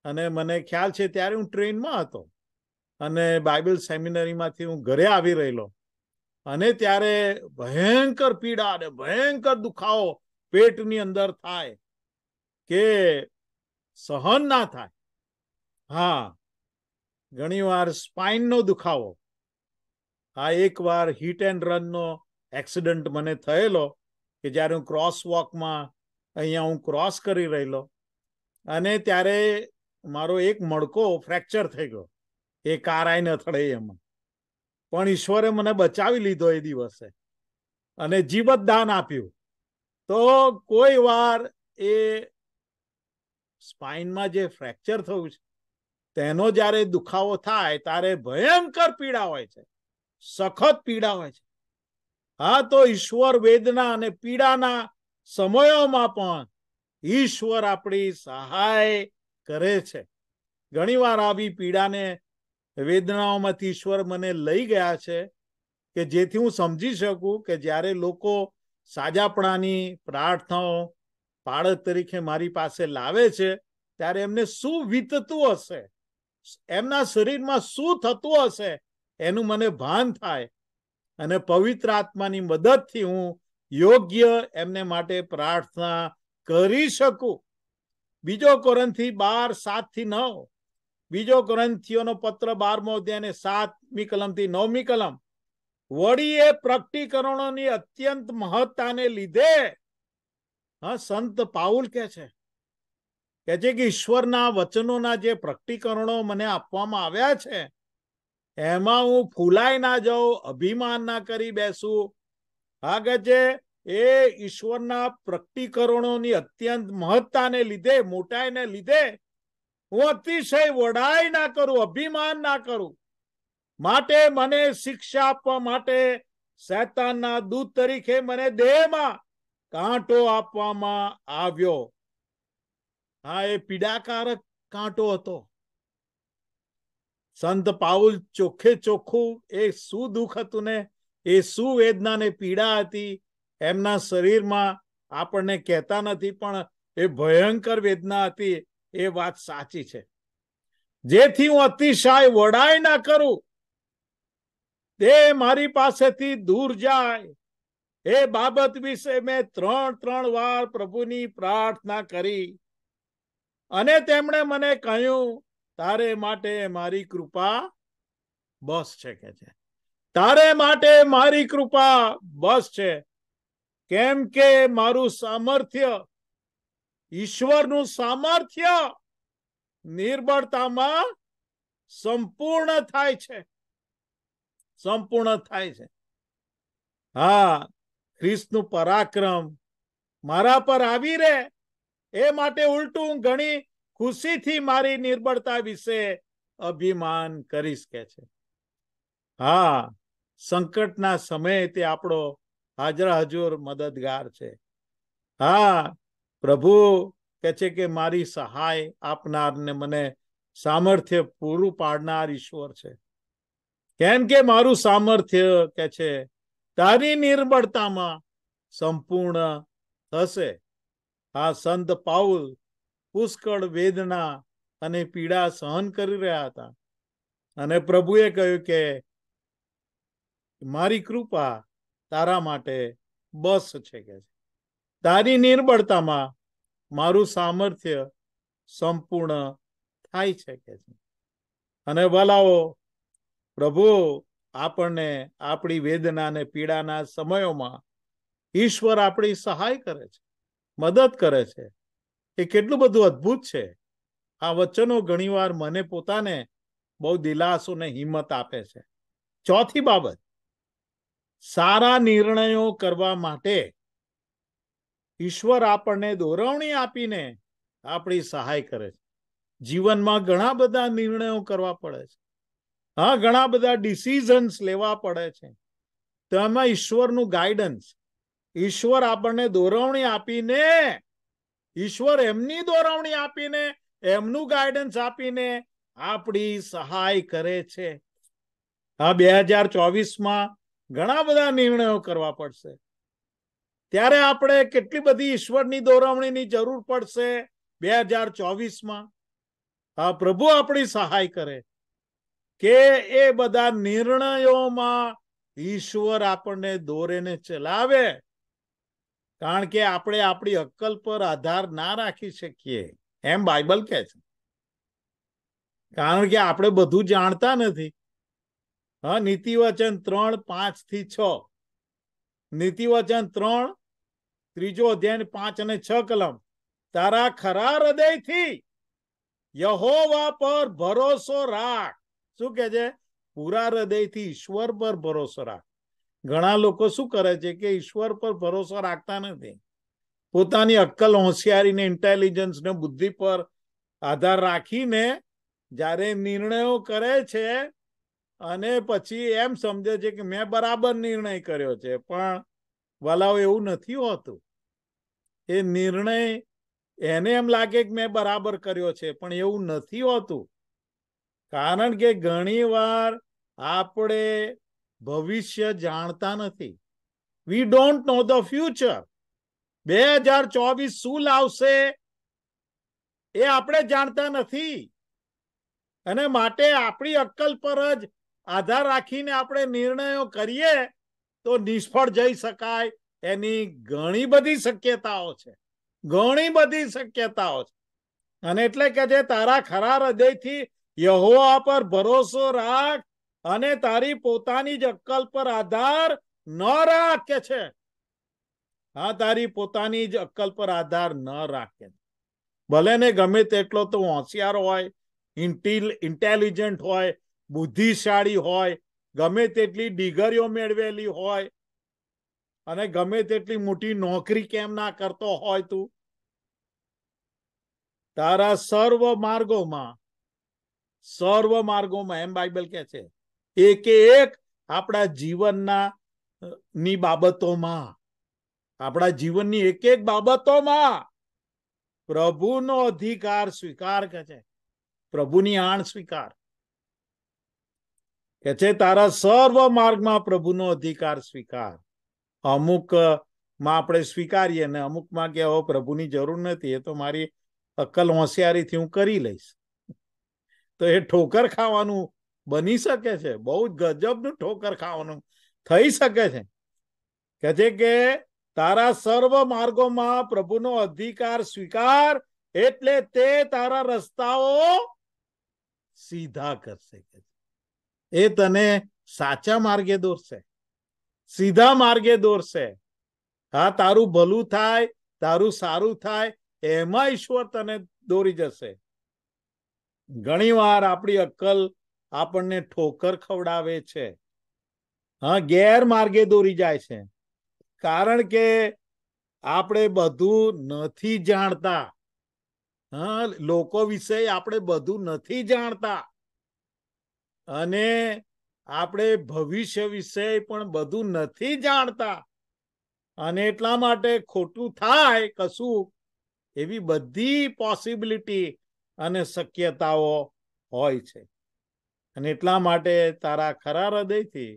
અને મને ખ્યાલ છે ત્યારે હું ટ્રેનમાં હતો અને બાઇબલ સેમિનરીમાંથી હું ઘરે આવી રહેલો અને ત્યારે ભયંકર પીડા અને ભયંકર દુખાવો પેટની અંદર થાય કે સહન ના થાય હા ઘણીવાર સ્પાઇનનો દુખાવો આ એકવાર હિટ એન્ડ રનનો એક્સિડન્ટ મને થયેલો કે જ્યારે હું ક્રોસ વોકમાં અહીંયા હું ક્રોસ કરી રહેલો અને ત્યારે મારો એક મડકો ફ્રેક્ચર થઈ ગયો એ કાર આઈને અથડે એમાં પણ ઈશ્વરે મને બચાવી લીધો એ દિવસે અને જીવત દાન આપ્યું તો કોઈ વાર એ સ્પાઇનમાં જે ફ્રેક્ચર થયું છે તેનો જ્યારે દુખાવો થાય ત્યારે ભયંકર પીડા હોય છે સખત પીડા હોય છે હા તો ઈશ્વર વેદના અને પીડાના સમયોમાં પણ ઈશ્વર આપણી સહાય કરે છે ઘણીવાર આવી પીડાને વેદનાઓમાંથી ઈશ્વર મને લઈ ગયા છે કે જેથી હું સમજી શકું કે જ્યારે લોકો સાજાપણાની પ્રાર્થનાઓ બાળક તરીકે મારી પાસે લાવે છે ત્યારે એમને શું વીતતું હશે એમના શરીરમાં શું થતું હશે એનું મને ભાન થાય અને પવિત્ર આત્માની મદદથી હું યોગ્ય એમને માટે પ્રાર્થના કરી શકું બીજો કોરંથી બાર સાત થી નવ બીજો ગ્રંથિઓનો પત્ર બારમો અધ્યાય અને સાતમી કલમથી નવમી કલમ વળી એ પ્રગટીકરણોની અત્યંત મહત્તાને લીધે સંત પાઉલ કે છે કે છે કે ઈશ્વરના વચનોના જે પ્રકટીકરણો મને આપવામાં આવ્યા છે એમાં હું ફૂલાઈ ના જાઉં અભિમાન ના કરી બેસું હા કે છે એ ઈશ્વરના પ્રકટીકરણોની અત્યંત મહત્તાને લીધે મોટાઈને લીધે હું અતિશય વડાઈ ના કરું અભિમાન ના કરું માટે મને શિક્ષા આપવા માટે શૈતાનના દૂત તરીકે મને દેહમાં કાંટો આપવામાં આવ્યો હા એ પીડાકારક કાંટો હતો સંત પાઉલ ચોખ્ખે ચોખ્ખું એ શું દુઃખ હતું ને એ શું વેદના ને પીડા હતી એમના શરીરમાં આપણને કહેતા નથી પણ એ ભયંકર વેદના હતી એ વાત સાચી છે જેથી હું અતિશય વડાય ના કરું તે મારી પાસેથી દૂર જાય એ બાબત વિશે મેં ત્રણ ત્રણ વાર પ્રભુની પ્રાર્થના કરી અને તેમણે મને કહ્યું તારે માટે મારી કૃપા બસ છે કે છે તારે માટે મારી કૃપા બસ છે કેમ કે મારું સામર્થ્ય ઈશ્વરનું સામર્થ્ય નિર્બળતામાં સંપૂર્ણ થાય છે સંપૂર્ણ થાય છે હા ખ્રિસ્તનું પરાક્રમ મારા પર આવી રહે એ માટે ઉલટું ઘણી ખુશીથી મારી નિર્બળતા વિશે અભિમાન કરી શકે છે હા સંકટના સમયે તે આપણો હાજર હજુર મદદગાર છે હા પ્રભુ કે છે કે મારી સહાય આપનારને મને સામર્થ્ય પૂરું પાડનાર ઈશ્વર છે કેમ કે મારું સામર્થ્ય કે છે તારી નિર્બળતામાં સંપૂર્ણ થશે આ સંત પાઉલ પુષ્કળ વેદના અને પીડા સહન કરી રહ્યા હતા અને પ્રભુએ કહ્યું કે મારી કૃપા તારા માટે બસ છે કે તારી નિર્બળતામાં મારું સામર્થ્ય સંપૂર્ણ થાય છે કે છે અને ભલાઓ પ્રભુ આપણને આપણી વેદના અને પીડાના સમયોમાં ઈશ્વર આપણી સહાય કરે છે મદદ કરે છે એ કેટલું બધું અદ્ભુત છે આ વચનો ઘણીવાર મને પોતાને બહુ દિલાસો ને હિંમત આપે છે ચોથી બાબત સારા નિર્ણયો કરવા માટે ઈશ્વર આપણને દોરવણી આપીને આપણી સહાય કરે છે જીવનમાં ઘણા બધા નિર્ણયો કરવા પડે છે હા ઘણા બધા ડિસિઝન્સ લેવા પડે છે તેમાં ઈશ્વરનું ગાઈડન્સ ઈશ્વર આપણને દોરવણી આપીને ઈશ્વર એમની દોરવણી આપીને એમનું ગાઈડન્સ આપીને આપણી સહાય કરે છે આ બે હજાર ચોવીસમાં ઘણા બધા નિર્ણયો કરવા પડશે ત્યારે આપણે કેટલી બધી ઈશ્વરની દોરવણીની જરૂર પડશે બે હજાર ચોવીસમાં હા પ્રભુ આપણી સહાય કરે કે એ બધા નિર્ણયોમાં ઈશ્વર આપણને દોરે ને ચલાવે કારણ કે આપણે આપણી અક્કલ પર આધાર ના રાખી શકીએ એમ બાઇબલ કહે છે કારણ કે આપણે બધું જાણતા નથી હા નીતિ વચન ત્રણ પાંચ થી છ નીતિવચન ત્રણ ત્રીજો અધ્યાય પાંચ અને છ કલમ તારા ખરા હૃદયથી યહોવા પર ભરોસો રાખ શું કે છે પૂરા હૃદયથી ઈશ્વર પર ભરોસો રાખ ઘણા લોકો શું કરે છે કે ઈશ્વર પર ભરોસો રાખતા નથી પોતાની અક્કલ હોશિયારીને ઇન્ટેલિજન્સ ને બુદ્ધિ પર આધાર રાખીને જ્યારે નિર્ણયો કરે છે અને પછી એમ સમજે છે કે મેં બરાબર નિર્ણય કર્યો છે પણ વલાવ એવું નથી હોતું એ નિર્ણય એને એમ લાગે કે મેં બરાબર કર્યો છે પણ એવું નથી હોતું કારણ કે ઘણીવાર આપણે ભવિષ્ય જાણતા નથી we don't know the future બે હજાર ચોવીસ શું લાવશે એ આપણે જાણતા નથી અને માટે આપણી અક્કલ પર જ આધાર રાખીને આપણે નિર્ણયો કરીએ તો નિષ્ફળ જઈ શકાય એની ઘણી બધી શક્યતાઓ છે ઘણી બધી શક્યતાઓ છે અને એટલે કે જે તારા ખરા હૃદયથી યહોવા પર ભરોસો રાખ અને તારી પોતાની જ અક્કલ પર આધાર ન રાખે છે હા તારી પોતાની જ અક્કલ પર આધાર ન રાખે ભલે ને ગમે તેટલો તો હોશિયાર હોય ઇન્ટેલિજન્ટ હોય બુદ્ધિશાળી હોય ગમે તેટલી ડિગરીઓ મેળવેલી હોય અને ગમે તેટલી મોટી નોકરી કેમ ના કરતો હોય તું તારા સર્વ માર્ગોમાં સર્વ માર્ગોમાં એમ બાઇબલ કે છે એક એક આપણા જીવનના ની બાબતોમાં આપણા જીવનની એક એક બાબતોમાં પ્રભુનો અધિકાર સ્વીકાર કે છે પ્રભુની આણ સ્વીકાર કે છે તારા સર્વ માર્ગમાં પ્રભુનો અધિકાર સ્વીકાર અમુક માં આપણે સ્વીકારીએ ને અમુકમાં કે હવે પ્રભુની જરૂર નથી એ તો મારી અક્કલ હોશિયારીથી હું કરી લઈશ તો એ ઠોકર ખાવાનું બની શકે છે બહુ જ ગજબનું ઠોકર ખાવાનું થઈ શકે છે કે છે કે તારા સર્વ માર્ગોમાં પ્રભુનો અધિકાર સ્વીકાર એટલે તે તારા રસ્તાઓ સીધા કરશે કે છે એ તને સાચા માર્ગે દોરશે સીધા માર્ગે દોરશે હા તારું ભલું થાય તારું સારું થાય એમાં ઈશ્વર તને દોરી જશે ઘણી વાર આપણી અક્કલ આપણને ઠોકર ખવડાવે છે હા ગેરમાર્ગે દોરી જાય છે કારણ કે આપણે બધું નથી જાણતા હા લોકો વિશે આપણે બધું નથી જાણતા અને આપણે ભવિષ્ય વિશે પણ બધું નથી જાણતા અને એટલા માટે ખોટું થાય કશું એવી બધી પોસિબિલિટી અને શક્યતાઓ હોય છે અને એટલા માટે તારા ખરા હૃદયથી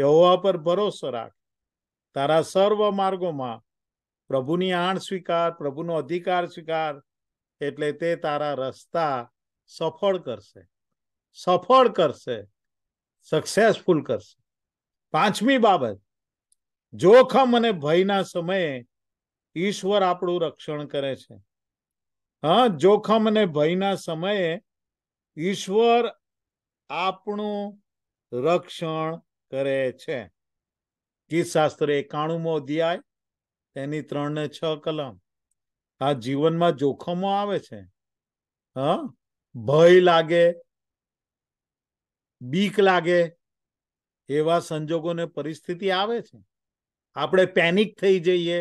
યહોવા પર ભરોસો રાખ તારા સર્વ માર્ગોમાં પ્રભુની આણ સ્વીકાર પ્રભુનો અધિકાર સ્વીકાર એટલે તે તારા રસ્તા સફળ કરશે સફળ કરશે સક્સેસફુલ કરશે પાંચમી બાબત જોખમ અને ભયના સમયે ઈશ્વર આપણું રક્ષણ કરે છે હા જોખમ અને ભયના સમયે ઈશ્વર આપણું રક્ષણ કરે છે ગીતશાસ્ત્ર એકાણુંમો અધ્યાય એની ત્રણ ને છ કલમ આ જીવનમાં જોખમો આવે છે હા ભય લાગે બીક લાગે એવા સંજોગોને પરિસ્થિતિ આવે છે આપણે પેનિક થઈ જઈએ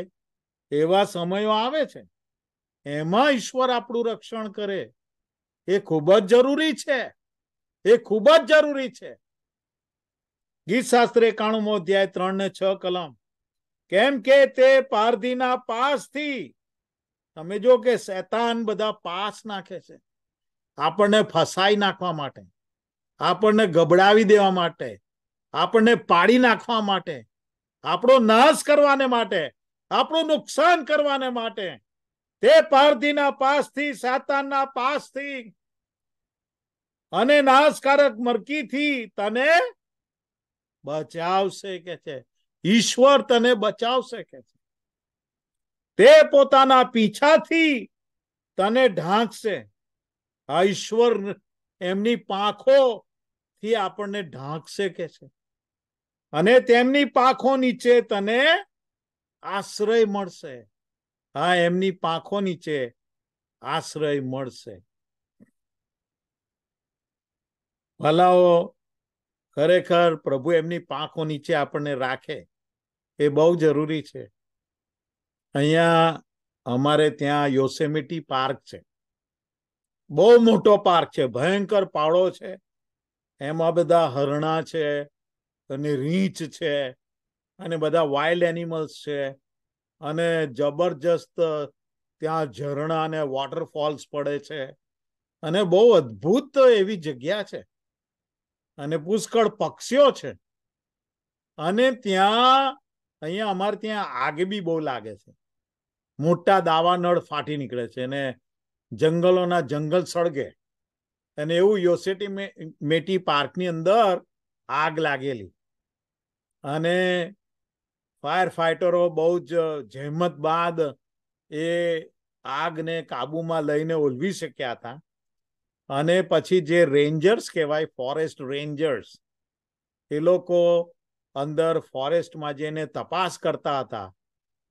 એવા સમયો આવે છે એમાં ઈશ્વર આપણું રક્ષણ કરે એ ખૂબ જ જરૂરી છે એ ખૂબ જ જરૂરી છે ગીત શાસ્ત્ર એકાણું અધ્યાય ત્રણ ને છ કલમ કેમ કે તે પારધીના પાસથી તમે જો કે શેતાન બધા પાસ નાખે છે આપણને ફસાઈ નાખવા માટે આપણને ગબડાવી દેવા માટે આપણને પાડી નાખવા માટે આપણો નાશ કરવાને માટે આપણું નુકસાન કરવાને માટે તે પારધીના પાસથી સાતાનના પાસથી અને નાશકારક મરકીથી તને બચાવશે કે છે ઈશ્વર તને બચાવશે કે છે તે પોતાના પીછાથી તને ઢાંકશે આ ઈશ્વર એમની પાંખો થી આપણને ઢાંકશે કે છે અને તેમની પાંખો નીચે તને આશ્રય મળશે હા એમની પાંખો નીચે આશ્રય મળશે ભલાઓ ખરેખર પ્રભુ એમની પાંખો નીચે આપણને રાખે એ બહુ જરૂરી છે અહીંયા અમારે ત્યાં યોસેમિટી પાર્ક છે બહુ મોટો પાર્ક છે ભયંકર પાળો છે એમાં બધા હરણા છે અને રીંછ છે અને બધા વાઇલ્ડ એનિમલ્સ છે અને જબરજસ્ત ત્યાં ઝરણા અને વોટરફોલ્સ પડે છે અને બહુ અદ્ભુત એવી જગ્યા છે અને પુષ્કળ પક્ષીઓ છે અને ત્યાં અહીંયા અમારે ત્યાં આગ બી બહુ લાગે છે મોટા દાવાનળ ફાટી નીકળે છે અને જંગલોના જંગલ સળગે અને એવું યોસેટી મેટી પાર્કની અંદર આગ લાગેલી અને ફાયર ફાઇટરો બહુ જ જહેમત બાદ એ આગને કાબૂમાં લઈને ઓલવી શક્યા હતા અને પછી જે રેન્જર્સ કહેવાય ફોરેસ્ટ રેન્જર્સ એ લોકો અંદર ફોરેસ્ટમાં જઈને તપાસ કરતા હતા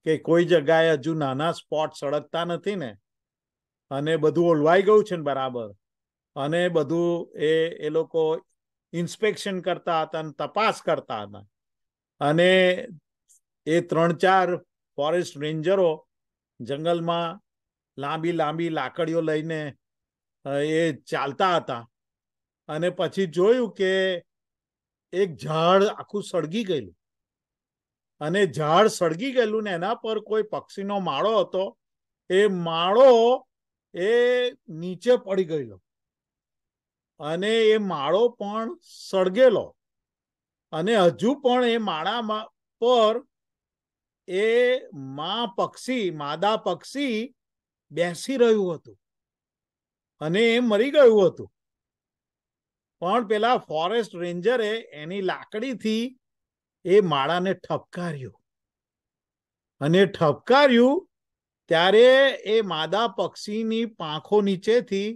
કે કોઈ જગ્યાએ હજુ નાના સ્પોટ સળગતા નથી ને અને બધું ઓલવાઈ ગયું છે ને બરાબર અને બધું એ એ લોકો ઇન્સ્પેક્શન કરતા હતા અને તપાસ કરતા હતા અને એ ત્રણ ચાર ફોરેસ્ટ રેન્જરો જંગલમાં લાંબી લાંબી લાકડીઓ લઈને એ ચાલતા હતા અને પછી જોયું કે એક ઝાડ આખું સળગી ગયેલું અને ઝાડ સળગી ગયેલું ને એના પર કોઈ પક્ષીનો માળો હતો એ માળો એ નીચે પડી ગયેલો અને એ માળો પણ સળગેલો અને હજુ પણ એ માળામાં પર એ મા પક્ષી માદા પક્ષી બેસી રહ્યું હતું અને એ મરી ગયું હતું પણ પેલા ફોરેસ્ટ રેન્જરે એની લાકડીથી એ માળાને ઠપકાર્યું અને ઠપકાર્યું ત્યારે એ માદા પક્ષીની પાંખો નીચેથી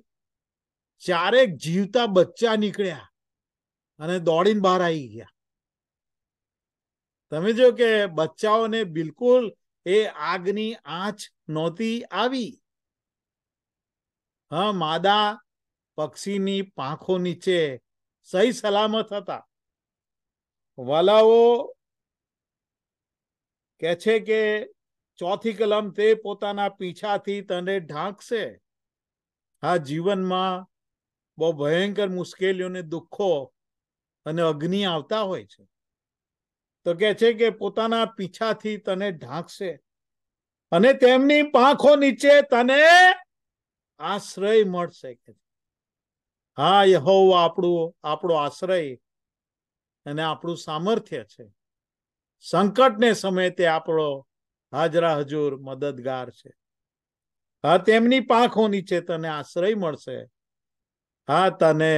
ચારેક જીવતા બચ્ચા નીકળ્યા અને દોડીને બહાર આવી ગયા તમે જો કે બચ્ચાઓને બિલકુલ એ આગની આંચ નહોતી આવી હા માદા પક્ષીની પાંખો નીચે સહી સલામત હતા વાલાઓ કે છે કે ચોથી કલમ તે પોતાના પીછાથી તને ઢાંકશે આ જીવનમાં બહુ ભયંકર મુશ્કેલીઓને દુઃખો અને અગ્નિ આવતા હોય છે તો કે છે કે પોતાના પીછાથી તને ઢાંકશે અને તેમની પાંખો નીચે તને આશ્રય મળશે કે હા યહોવા આપણું આપણો આશ્રય અને આપણું સામર્થ્ય છે સંકટને સમયે તે આપણો હાજરા હજુર મદદગાર છે હા તેમની પાંખો નીચે તને આશ્રય મળશે હા તને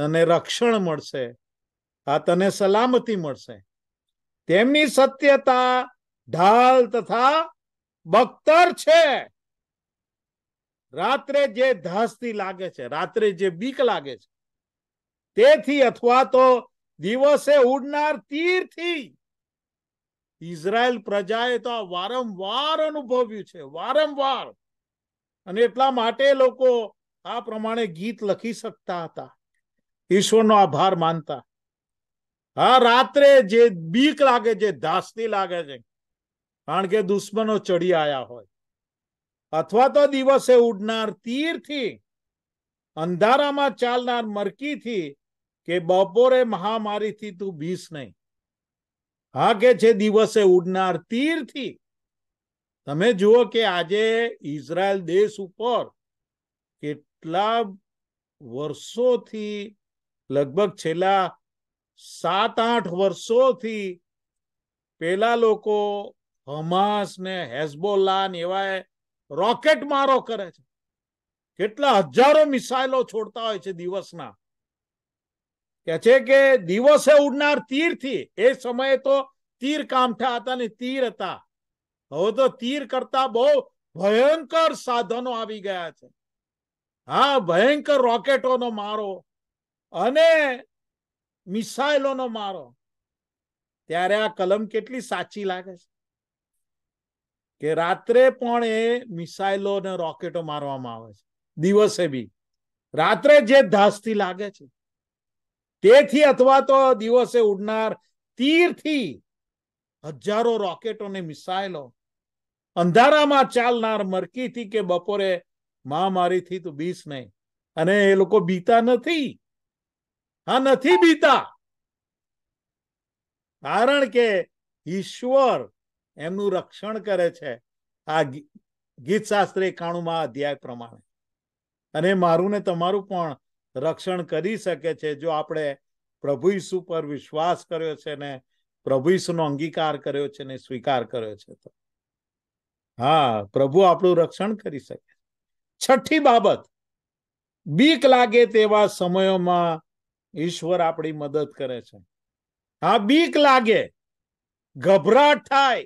તને રક્ષણ મળશે આ તને સલામતી મળશે તેમની સત્યતા ઢાલ તથા બખ્તર છે રાત્રે જે ધાસતી લાગે છે રાત્રે જે બીક લાગે છે તેથી અથવા તો દિવસે ઉડનાર તીરથી ઇઝરાયલ પ્રજાએ તો વારંવાર અનુભવ્યું છે વારંવાર અને એટલા માટે લોકો આ પ્રમાણે ગીત લખી શકતા હતા ઈશ્વરનો આભાર માનતા આ રાત્રે જે બીક લાગે છે ધાસતી લાગે છે કારણ કે દુશ્મનો ચડી આવ્યા હોય અથવા તો દિવસે ઉડનાર તીરથી અંધારામાં ચાલનાર મરકીથી કે બપોરે મહામારીથી તું બીસ નહીં હા કે છે દિવસે ઉડનાર તીરથી તમે જુઓ કે આજે ઇઝરાયલ દેશ ઉપર કે કેટલા વર્ષોથી લગભગ છેલ્લા સાત આઠ વર્ષોથી પેલા લોકો હમાસ ને હેઝબોલા ને એવા રોકેટ મારો કરે છે કેટલા હજારો મિસાઇલો છોડતા હોય છે દિવસના કે છે કે દિવસે ઉડનાર તીરથી એ સમયે તો તીર કામઠા હતા ને તીર હતા હવે તો તીર કરતા બહુ ભયંકર સાધનો આવી ગયા છે હા ભયંકર રોકેટોનો મારો અને મિસાઇલોનો મારો ત્યારે આ કલમ કેટલી સાચી લાગે છે કે રાત્રે પણ એ મિસાઇલો અને રોકેટો મારવામાં આવે છે દિવસે બી રાત્રે જે ધાસથી લાગે છે તેથી અથવા તો દિવસે ઉડનાર તીરથી હજારો રોકેટો ને મિસાઇલો અંધારામાં ચાલનાર મરકીથી કે બપોરે મહામારીથી તો બીસ નહીં અને એ લોકો બીતા નથી હા નથી બીતા કારણ કે ઈશ્વર એમનું રક્ષણ કરે છે આ ગીતશાસ્ત્ર એકાણુંમાં અધ્યાય પ્રમાણે અને મારું ને તમારું પણ રક્ષણ કરી શકે છે જો આપણે પ્રભુ ઈસુ પર વિશ્વાસ કર્યો છે ને પ્રભુ ઈસુનો અંગીકાર કર્યો છે ને સ્વીકાર કર્યો છે તો હા પ્રભુ આપણું રક્ષણ કરી શકે છઠ્ઠી બાબત બીક લાગે તેવા સમયોમાં ઈશ્વર આપણી મદદ કરે છે હા બીક લાગે ગભરાટ થાય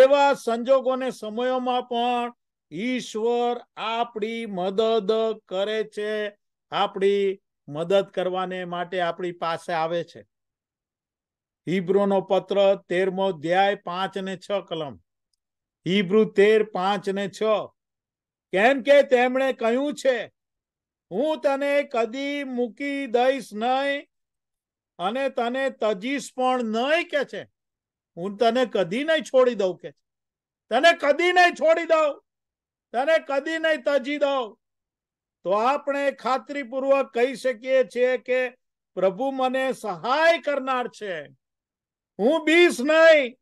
એવા સંજોગોને સમયોમાં પણ ઈશ્વર આપણી મદદ કરે છે આપણી મદદ કરવાને માટે આપણી પાસે આવે છે હિબ્રુનો પત્ર તેરમો અધ્યાય પાંચ ને છ કલમ હિબ્રુ તેર પાંચ ને છ કેમ કે તેમણે કહ્યું છે હું તને કદી મૂકી દઈશ નહીં અને તને તજીશ પણ નહીં કે છે હું તને કદી નહીં છોડી દઉં કે તને કદી નહીં છોડી દઉં તને કદી નહીં તજી દઉં તો આપણે ખાતરીપૂર્વક કહી શકીએ છીએ કે પ્રભુ મને સહાય કરનાર છે હું બીસ નહીં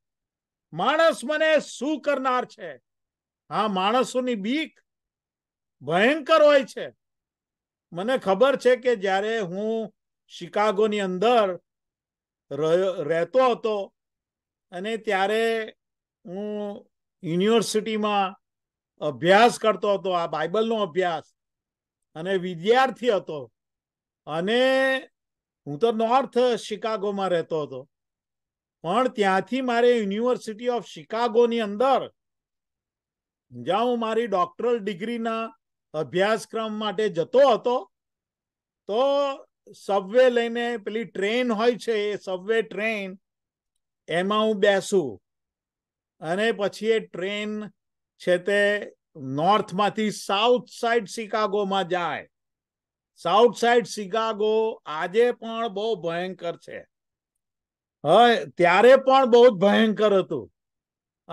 માણસ મને શું કરનાર છે હા માણસોની બીક ભયંકર હોય છે મને ખબર છે કે જ્યારે હું શિકાગોની અંદર રહેતો હતો અને ત્યારે હું યુનિવર્સિટીમાં અભ્યાસ કરતો હતો આ બાઇબલનો અભ્યાસ અને વિદ્યાર્થી હતો અને હું તો નોર્થ શિકાગોમાં રહેતો હતો પણ ત્યાંથી મારે યુનિવર્સિટી ઓફ શિકાગોની અંદર જ્યાં હું મારી ડોક્ટરલ ડિગ્રીના અભ્યાસક્રમ માટે જતો હતો તો સબવે લઈને પેલી ટ્રેન હોય છે એ સબવે ટ્રેન એમાં હું બેસું અને પછી એ ટ્રેન છે તે નોર્થમાંથી સાઉથ સાઈડ શિકાગોમાં જાય સાઉથ સાઈડ શિકાગો આજે પણ બહુ ભયંકર છે હવે ત્યારે પણ બહુ જ ભયંકર હતું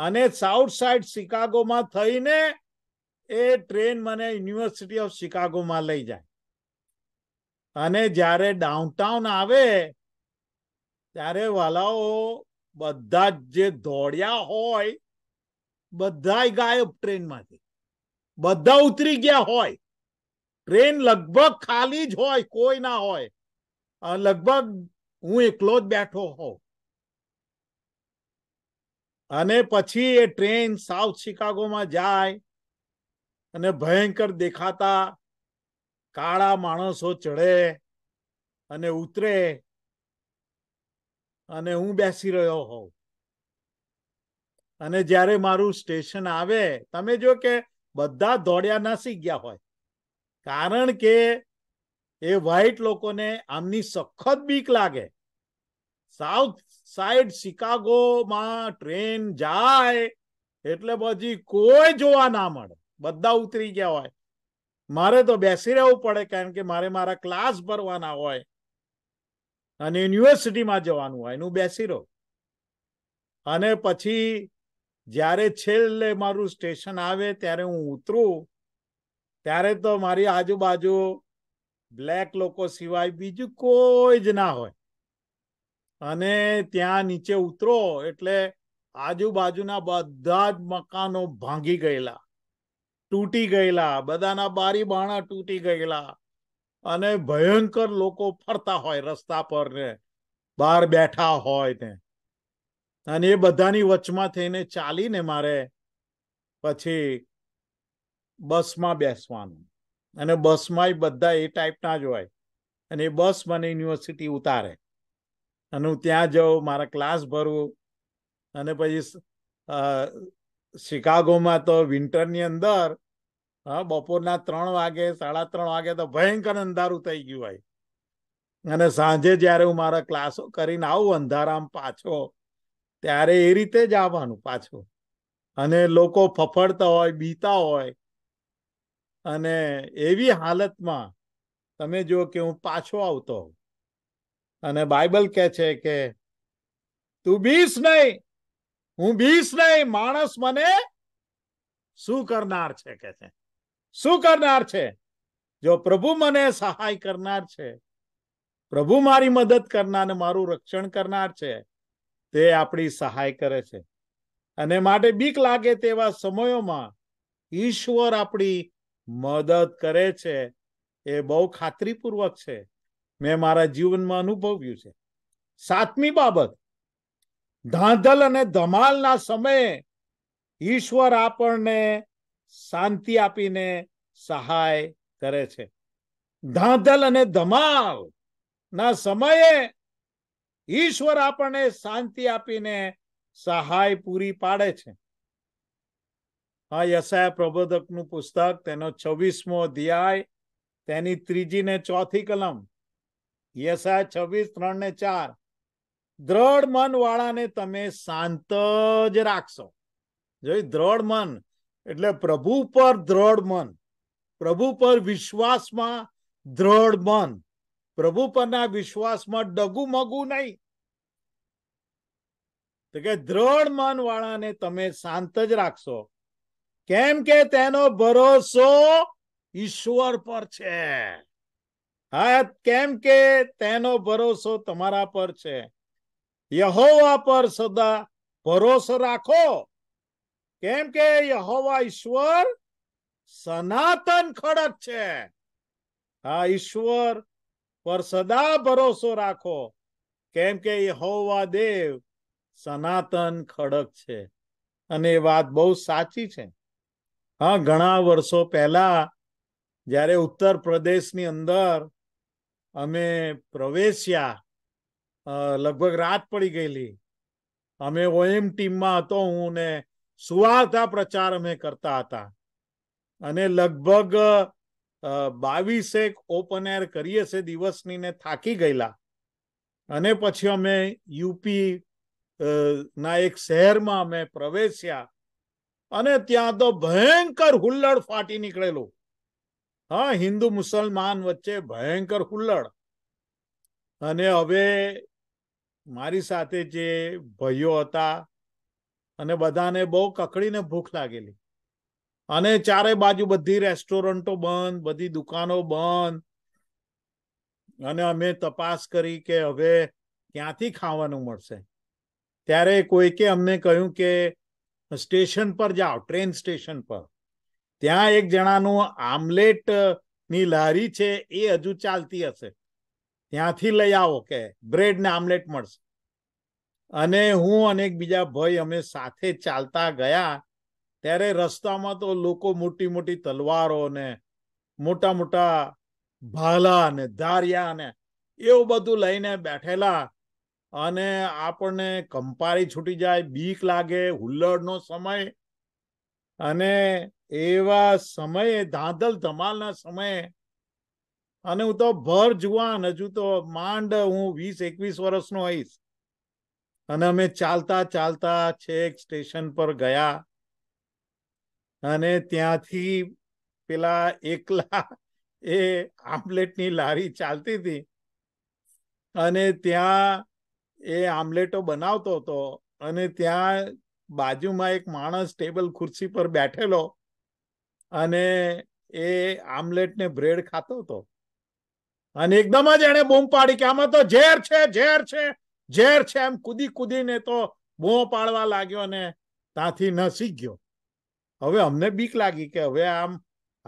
અને સાઉથ સાઈડ શિકાગોમાં થઈને એ ટ્રેન મને યુનિવર્સિટી ઓફ શિકાગોમાં લઈ જાય અને જ્યારે ડાઉનટાઉન આવે ત્યારે વાલાઓ બધા જે દોડ્યા હોય બધા ગાયબ ટ્રેનમાંથી બધા ઉતરી ગયા હોય ટ્રેન લગભગ ખાલી જ હોય કોઈ ના હોય લગભગ હું એકલો જ બેઠો હોઉં અને પછી એ ટ્રેન સાઉથ શિકાગોમાં જાય અને ભયંકર દેખાતા કાળા માણસો ચડે અને ઉતરે અને હું બેસી રહ્યો હોઉં અને જ્યારે મારું સ્ટેશન આવે તમે જો કે બધા દોડ્યા નાસી ગયા હોય કારણ કે એ વ્હાઈટ લોકોને આમની સખત બીક લાગે સાઉથ સાઈડ શિકાગોમાં ટ્રેન જાય એટલે પછી કોઈ જોવા ના મળે બધા ઉતરી ગયા હોય મારે તો બેસી રહેવું પડે કારણ કે મારે મારા ક્લાસ ભરવાના હોય અને યુનિવર્સિટીમાં જવાનું હોય એનું બેસી રહો અને પછી જ્યારે છેલ્લે મારું સ્ટેશન આવે ત્યારે હું ઉતરું ત્યારે તો મારી આજુબાજુ બ્લેક લોકો સિવાય બીજું કોઈ જ ના હોય અને ત્યાં નીચે ઉતરો એટલે આજુબાજુના બધા જ મકાનો ભાંગી ગયેલા તૂટી ગયેલા બધાના બારી બાણા તૂટી ગયેલા અને ભયંકર લોકો ફરતા હોય રસ્તા પર ને બહાર બેઠા હોય ને અને એ બધાની વચમાં થઈને ચાલીને મારે પછી બસમાં બેસવાનું અને બસમાં બધા એ ટાઈપના જ હોય અને એ બસ મને યુનિવર્સિટી ઉતારે અને હું ત્યાં જાઉં મારા ક્લાસ ભરવું અને પછી શિકાગોમાં તો વિન્ટરની અંદર હા બપોરના ત્રણ વાગે સાડા ત્રણ વાગે તો ભયંકર અંધારું થઈ ગયું હોય અને સાંજે જ્યારે હું મારા ક્લાસો કરીને આવું અંધારામ પાછો ત્યારે એ રીતે જ આવવાનું પાછું અને લોકો ફફડતા હોય બીતા હોય અને એવી હાલતમાં તમે જો કે હું પાછો આવતો અને બાઇબલ કહે છે કે તું બીસ નહીં હું બીસ નહીં માણસ મને શું કરનાર છે કે છે શું કરનાર છે જો પ્રભુ મને સહાય કરનાર છે પ્રભુ મારી મદદ કરનાર મારું રક્ષણ કરનાર છે તે આપણી સહાય કરે છે અને માટે બીક લાગે તેવા સમયોમાં ઈશ્વર આપણી મદદ કરે છે એ બહુ ખાતરીપૂર્વક છે મેં મારા જીવનમાં અનુભવ્યું છે સાતમી બાબત ધાંધલ અને ધમાલના સમયે ઈશ્વર આપણને શાંતિ આપીને સહાય કરે છે ધાંધલ અને ધમાલ ના સમયે ઈશ્વર આપણને શાંતિ આપીને સહાય પૂરી પાડે છે હા યશાય પ્રબોધકનું પુસ્તક તેનો છવ્વીસમો અધ્યાય તેની ત્રીજી ને ચોથી કલમ યશાય છવ્વીસ ત્રણ ને ચાર દ્રઢ મન વાળાને તમે શાંત જ રાખશો જોઈ દ્રઢ મન એટલે પ્રભુ પર દ્રઢ મન પ્રભુ પર વિશ્વાસમાં દ્રઢ મન પ્રભુ પરના વિશ્વાસમાં ડગુમગું નહીં તો કે દ્રઢ મન વાળાને તમે શાંત જ રાખશો કેમ કે તેનો ભરોસો ઈશ્વર પર છે હા કેમ કે તેનો ભરોસો તમારા પર છે યહોવા પર સદા ભરોસો રાખો કેમ કે યહોવા ઈશ્વર સનાતન ખડક છે આ ઈશ્વર પર સદા ભરોસો રાખો કેમ કે યહોવા દેવ સનાતન ખડક છે અને એ વાત બહુ સાચી છે હા ઘણા વર્ષો પહેલા જ્યારે ઉત્તર પ્રદેશની અંદર અમે પ્રવેશ્યા લગભગ રાત પડી ગયેલી અમે ઓએમ ટીમમાં હતો હું ને સુવાર્થા પ્રચાર અમે કરતા હતા અને લગભગ બાવીસેક ઓપન એર કરીએ છે દિવસની ને થાકી ગયેલા અને પછી અમે યુપી ના એક શહેરમાં અમે પ્રવેશ્યા અને ત્યાં તો ભયંકર હુલ્લડ ફાટી નીકળેલું હા હિન્દુ મુસલમાન વચ્ચે ભયંકર હુલ્લડ અને હવે મારી સાથે જે ભાઈઓ હતા અને બધાને બહુ કકડીને ભૂખ લાગેલી અને ચારે બાજુ બધી રેસ્ટોરન્ટો બંધ બધી દુકાનો બંધ અને અમે તપાસ કરી કે હવે ક્યાંથી ખાવાનું મળશે ત્યારે કોઈકે અમને કહ્યું કે સ્ટેશન પર જાઓ ટ્રેન સ્ટેશન પર ત્યાં એક જણાનું આમલેટ ની લારી છે એ હજુ ચાલતી હશે ત્યાંથી લઈ આવો કે બ્રેડ ને આમલેટ મળશે અને હું અને એક બીજા ભાઈ અમે સાથે ચાલતા ગયા ત્યારે રસ્તામાં તો લોકો મોટી મોટી તલવારો ને મોટા મોટા ભાલા ને ધારિયા ને એવું બધું લઈને બેઠેલા અને આપણને કંપારી છૂટી જાય બીક લાગે હુલ્લડનો સમય અને એવા સમયે ધાંધલ ધમાલના સમયે અને હું તો ભર જુવાન હજુ તો માંડ હું વીસ એકવીસ વર્ષનો હોઈશ અને અમે ચાલતા ચાલતા છેક સ્ટેશન પર ગયા અને ત્યાંથી પેલા એકલા એ આમલેટની લારી ચાલતી હતી અને ત્યાં એ આમલેટો બનાવતો હતો અને ત્યાં બાજુમાં એક માણસ ટેબલ ખુરશી પર બેઠેલો અને એ આમલેટને બ્રેડ ખાતો હતો અને એકદમ જ એને બૂમ પાડી કે આમાં તો ઝેર છે ઝેર છે ઝેર છે એમ કુદી કુદીને તો બૂમો પાડવા લાગ્યો અને ત્યાંથી નસી ગયો હવે અમને બીક લાગી કે હવે આમ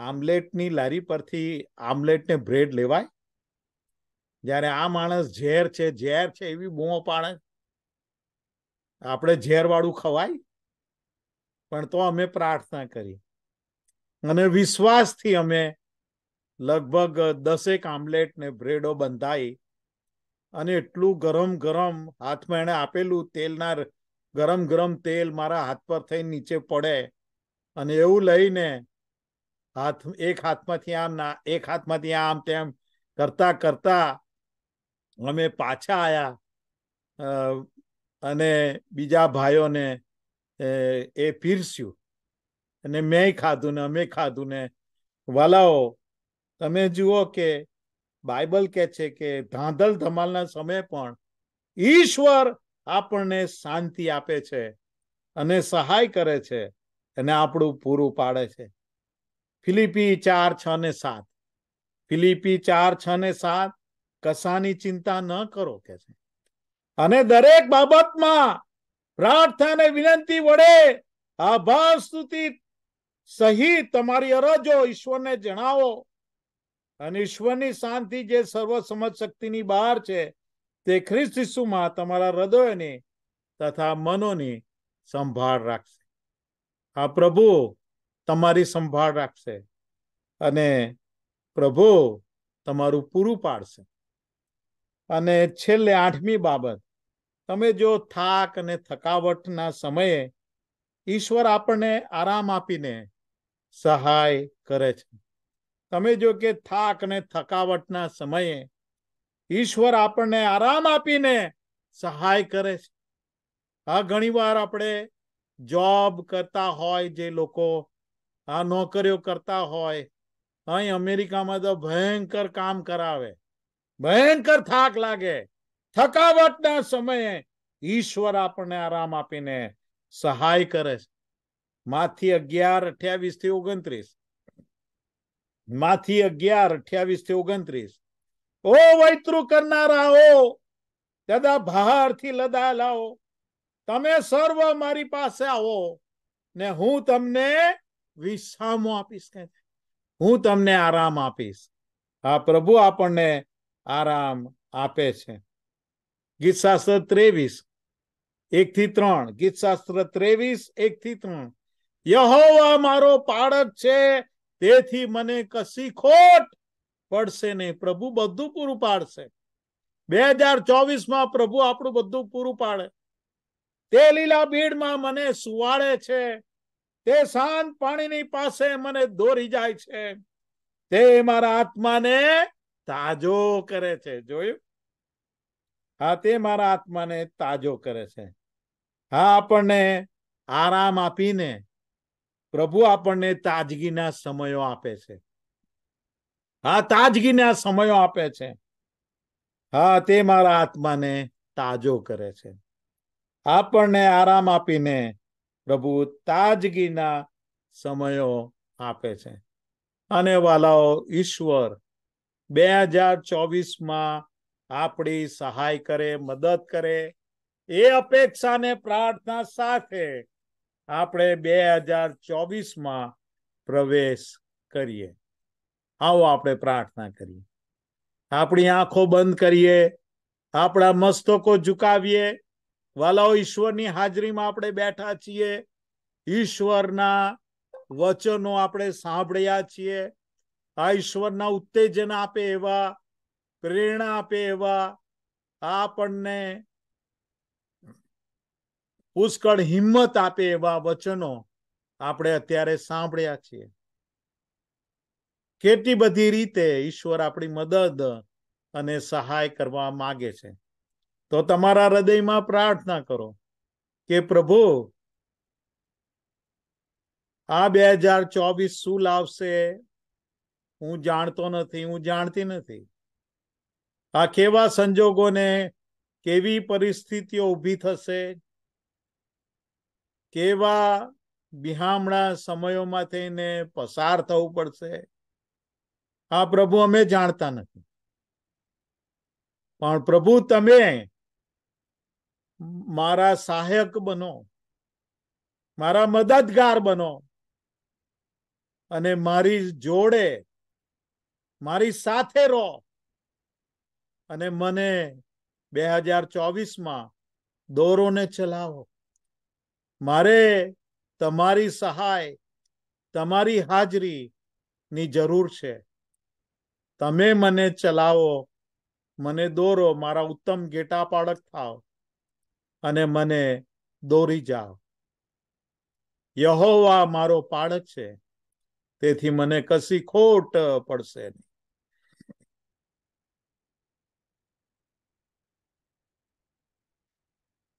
આમલેટની લારી પરથી આમલેટને બ્રેડ લેવાય જ્યારે આ માણસ ઝેર છે ઝેર છે એવી બૂમો પાડે આપણે ઝેરવાળું ખવાય પણ તો અમે પ્રાર્થના કરી અને વિશ્વાસથી અમે લગભગ દસેક આમલેટ ને બ્રેડો બંધાઈ અને એટલું ગરમ ગરમ હાથમાં એણે આપેલું તેલના ગરમ ગરમ તેલ મારા હાથ પર થઈ નીચે પડે અને એવું લઈને હાથ એક હાથમાંથી આમ ના એક હાથમાંથી આમ તેમ કરતા કરતા અમે પાછા આવ્યા અને બીજા ભાઈઓને એ પીરસ્યું અને મેં ખાધું ને અમે ખાધું ને વાલાઓ તમે જુઓ કે બાઇબલ કહે છે કે ધાંધલ ધમાલના સમયે પણ ઈશ્વર આપણને શાંતિ આપે છે અને સહાય કરે છે અને આપણું પૂરું પાડે છે ફિલિપી ચાર છ ને સાત ફિલિપી ચાર છ ને સાત કસાની ચિંતા ન કરો કે છે અને દરેક બાબતમાં પ્રાર્થના વિનંતી વડે આભાર સ્તુતિ સહિત તમારી અરજો ઈશ્વરને જણાવો અને ઈશ્વરની શાંતિ જે સર્વ સમજ શક્તિની બહાર છે તે ખ્રિસ્ત ઈસુમાં તમારા હૃદયની તથા મનોની સંભાળ રાખશે આ પ્રભુ તમારી સંભાળ રાખશે અને પ્રભુ તમારું પૂરું પાડશે અને છેલ્લે આઠમી બાબત તમે જો થાક અને થકાવટના સમયે ઈશ્વર આપણને આરામ આપીને સહાય કરે છે તમે જો કે થાક અને થકાવટના સમયે ઈશ્વર આપણને આરામ આપીને સહાય કરે છે આ ઘણીવાર આપણે જોબ કરતા હોય જે લોકો આ નોકરીઓ કરતા હોય અહીં અમેરિકામાં તો ભયંકર કામ કરાવે ભયંકર થાક લાગે થકાવટના સમયે ઈશ્વર આપણને આરામ આપીને સહાય કરે છે માથી અગિયાર અઠ્યાવીસ થી ઓગણત્રીસ માથી અગિયાર અઠ્યાવીસ થી ઓગણત્રીસ ઓ વૈતૃ કરનારા કરનારાઓ દાદા બહારથી લદા લાવો તમે સર્વ મારી પાસે આવો ને હું તમને વિસામો આપીશ કે હું તમને આરામ આપીશ આ પ્રભુ આપણને આરામ આપે છે ગીતશાસ્ત્ર ત્રેવીસ એક થી ત્રણ ગીતશાસ્ત્ર ત્રેવીસ એક થી ત્રણ યહોવા મારો પાડક છે તેથી મને કશી ખોટ પડશે નહીં પ્રભુ બધું પૂરું પાડશે બે હજાર ચોવીસમાં પ્રભુ આપણું બધું પૂરું પાડે તે લીલા બીડમાં મને સુવાડે છે તે શાંત પાણીની પાસે મને દોરી જાય છે તે મારા આત્માને તાજો કરે છે જોયું હા તે મારા આત્માને તાજો કરે છે હા આપણને આરામ આપીને પ્રભુ આપણને તાજગીના સમયો આપે છે હા તાજગીના સમયો આપે છે હા તે મારા આત્માને તાજો કરે છે આપણને આરામ આપીને પ્રભુ તાજગીના સમયો આપે છે અને વાલાઓ ઈશ્વર બે હજાર ચોવીસમાં આપણી સહાય કરે મદદ કરે એ અપેક્ષાને પ્રાર્થના સાથે આપણે બે હજાર ચોવીસમાં પ્રવેશ કરીએ આવો આપણે પ્રાર્થના કરીએ આપણી આંખો બંધ કરીએ આપણા મસ્તકો ઝુકાવીએ વાલાઓ ઈશ્વરની હાજરીમાં આપણે બેઠા છીએ ઈશ્વરના વચનો આપણે સાંભળ્યા છીએ આ ઈશ્વરના ઉત્તેજન આપે એવા પ્રેરણા આપે એવા આપણને પુષ્કળ હિંમત આપે એવા વચનો આપણે અત્યારે સાંભળ્યા છીએ કેટલી બધી રીતે ઈશ્વર આપણી મદદ અને સહાય કરવા માગે છે તો તમારા હૃદયમાં પ્રાર્થના કરો કે પ્રભુ આ બે હજાર ચોવીસ શું લાવશે હું જાણતો નથી હું જાણતી નથી આ કેવા સંજોગોને કેવી પરિસ્થિતિઓ ઊભી થશે કેવા બિહામણા સમયોમાં થઈને પસાર થવું પડશે આ પ્રભુ અમે જાણતા નથી પણ પ્રભુ તમે મારા સહાયક બનો મારા મદદગાર બનો અને મારી જોડે મારી સાથે રહો અને મને બે હજાર ચોવીસમાં દોરોને ચલાવો મારે તમારી સહાય તમારી હાજરીની જરૂર છે તમે મને ચલાવો મને દોરો મારા ઉત્તમ ગેટા પાડક થાવ અને મને દોરી જાઓ યહોવા મારો પાડક છે તેથી મને કશી ખોટ પડશે નહીં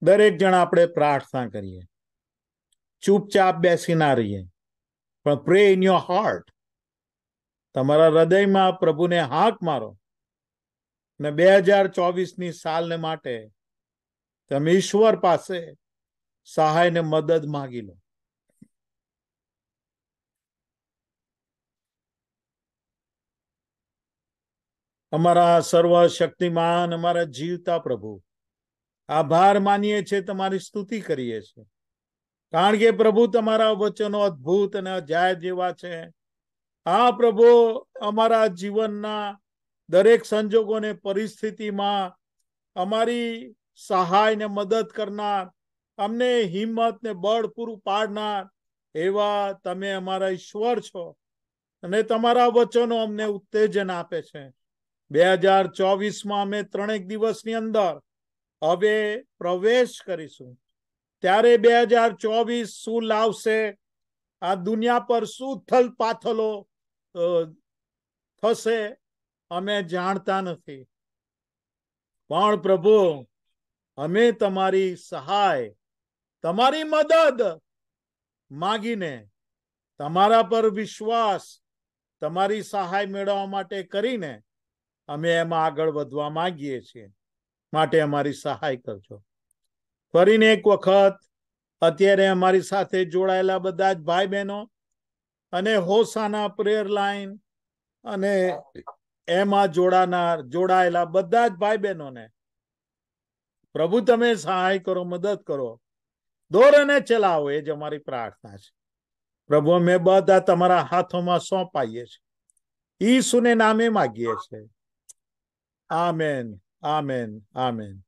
દરેક જણ આપણે પ્રાર્થના કરીએ ચૂપચાપ બેસી ના રહીએ પણ પ્રે ઇન યોર હાર્ટ તમારા હૃદયમાં પ્રભુને હાક મારો અને બે હજાર ચોવીસની સાલને માટે તમે ઈશ્વર પાસે સહાયને મદદ માગી લો અમારા સર્વ શક્તિમાન અમારા જીવતા પ્રભુ આભાર માનીએ છીએ તમારી સ્તુતિ કરીએ છીએ કારણ કે પ્રભુ તમારા વચનો અદ્ભુત અને અજાય જેવા છે આ પ્રભુ અમારા જીવનના દરેક સંજોગોને પરિસ્થિતિમાં અમારી સહાય ને મદદ કરનાર અમને હિંમત ને બળ પૂરું પાડનાર એવા તમે અમારા ઈશ્વર છો અને તમારા વચનો અમને ઉત્તેજન આપે છે બે હજાર ચોવીસમાં અમે ત્રણેક દિવસની અંદર હવે પ્રવેશ કરીશું ત્યારે બે હજાર ચોવીસ શું લાવશે આ દુનિયા પર શું થલ પાથલો થશે અમે જાણતા નથી પણ પ્રભુ અમે તમારી સહાય તમારી મદદ માગીને તમારા પર વિશ્વાસ તમારી સહાય મેળવવા માટે કરીને અમે એમાં આગળ વધવા માગીએ છીએ માટે અમારી સહાય કરજો ફરીને એક વખત અત્યારે અમારી સાથે જોડાયેલા બધા જ ભાઈ બહેનો અને હોસાના પ્રેયર લાઈન અને એમાં જોડાનાર જોડાયેલા બધા જ ભાઈ બહેનોને પ્રભુ તમે સહાય કરો મદદ કરો દોર અને ચલાવો એ જ અમારી પ્રાર્થના છે પ્રભુ અમે બધા તમારા હાથોમાં સોંપાઈએ છીએ ઈસુને નામે માગીએ છીએ આમેન આમેન આમેન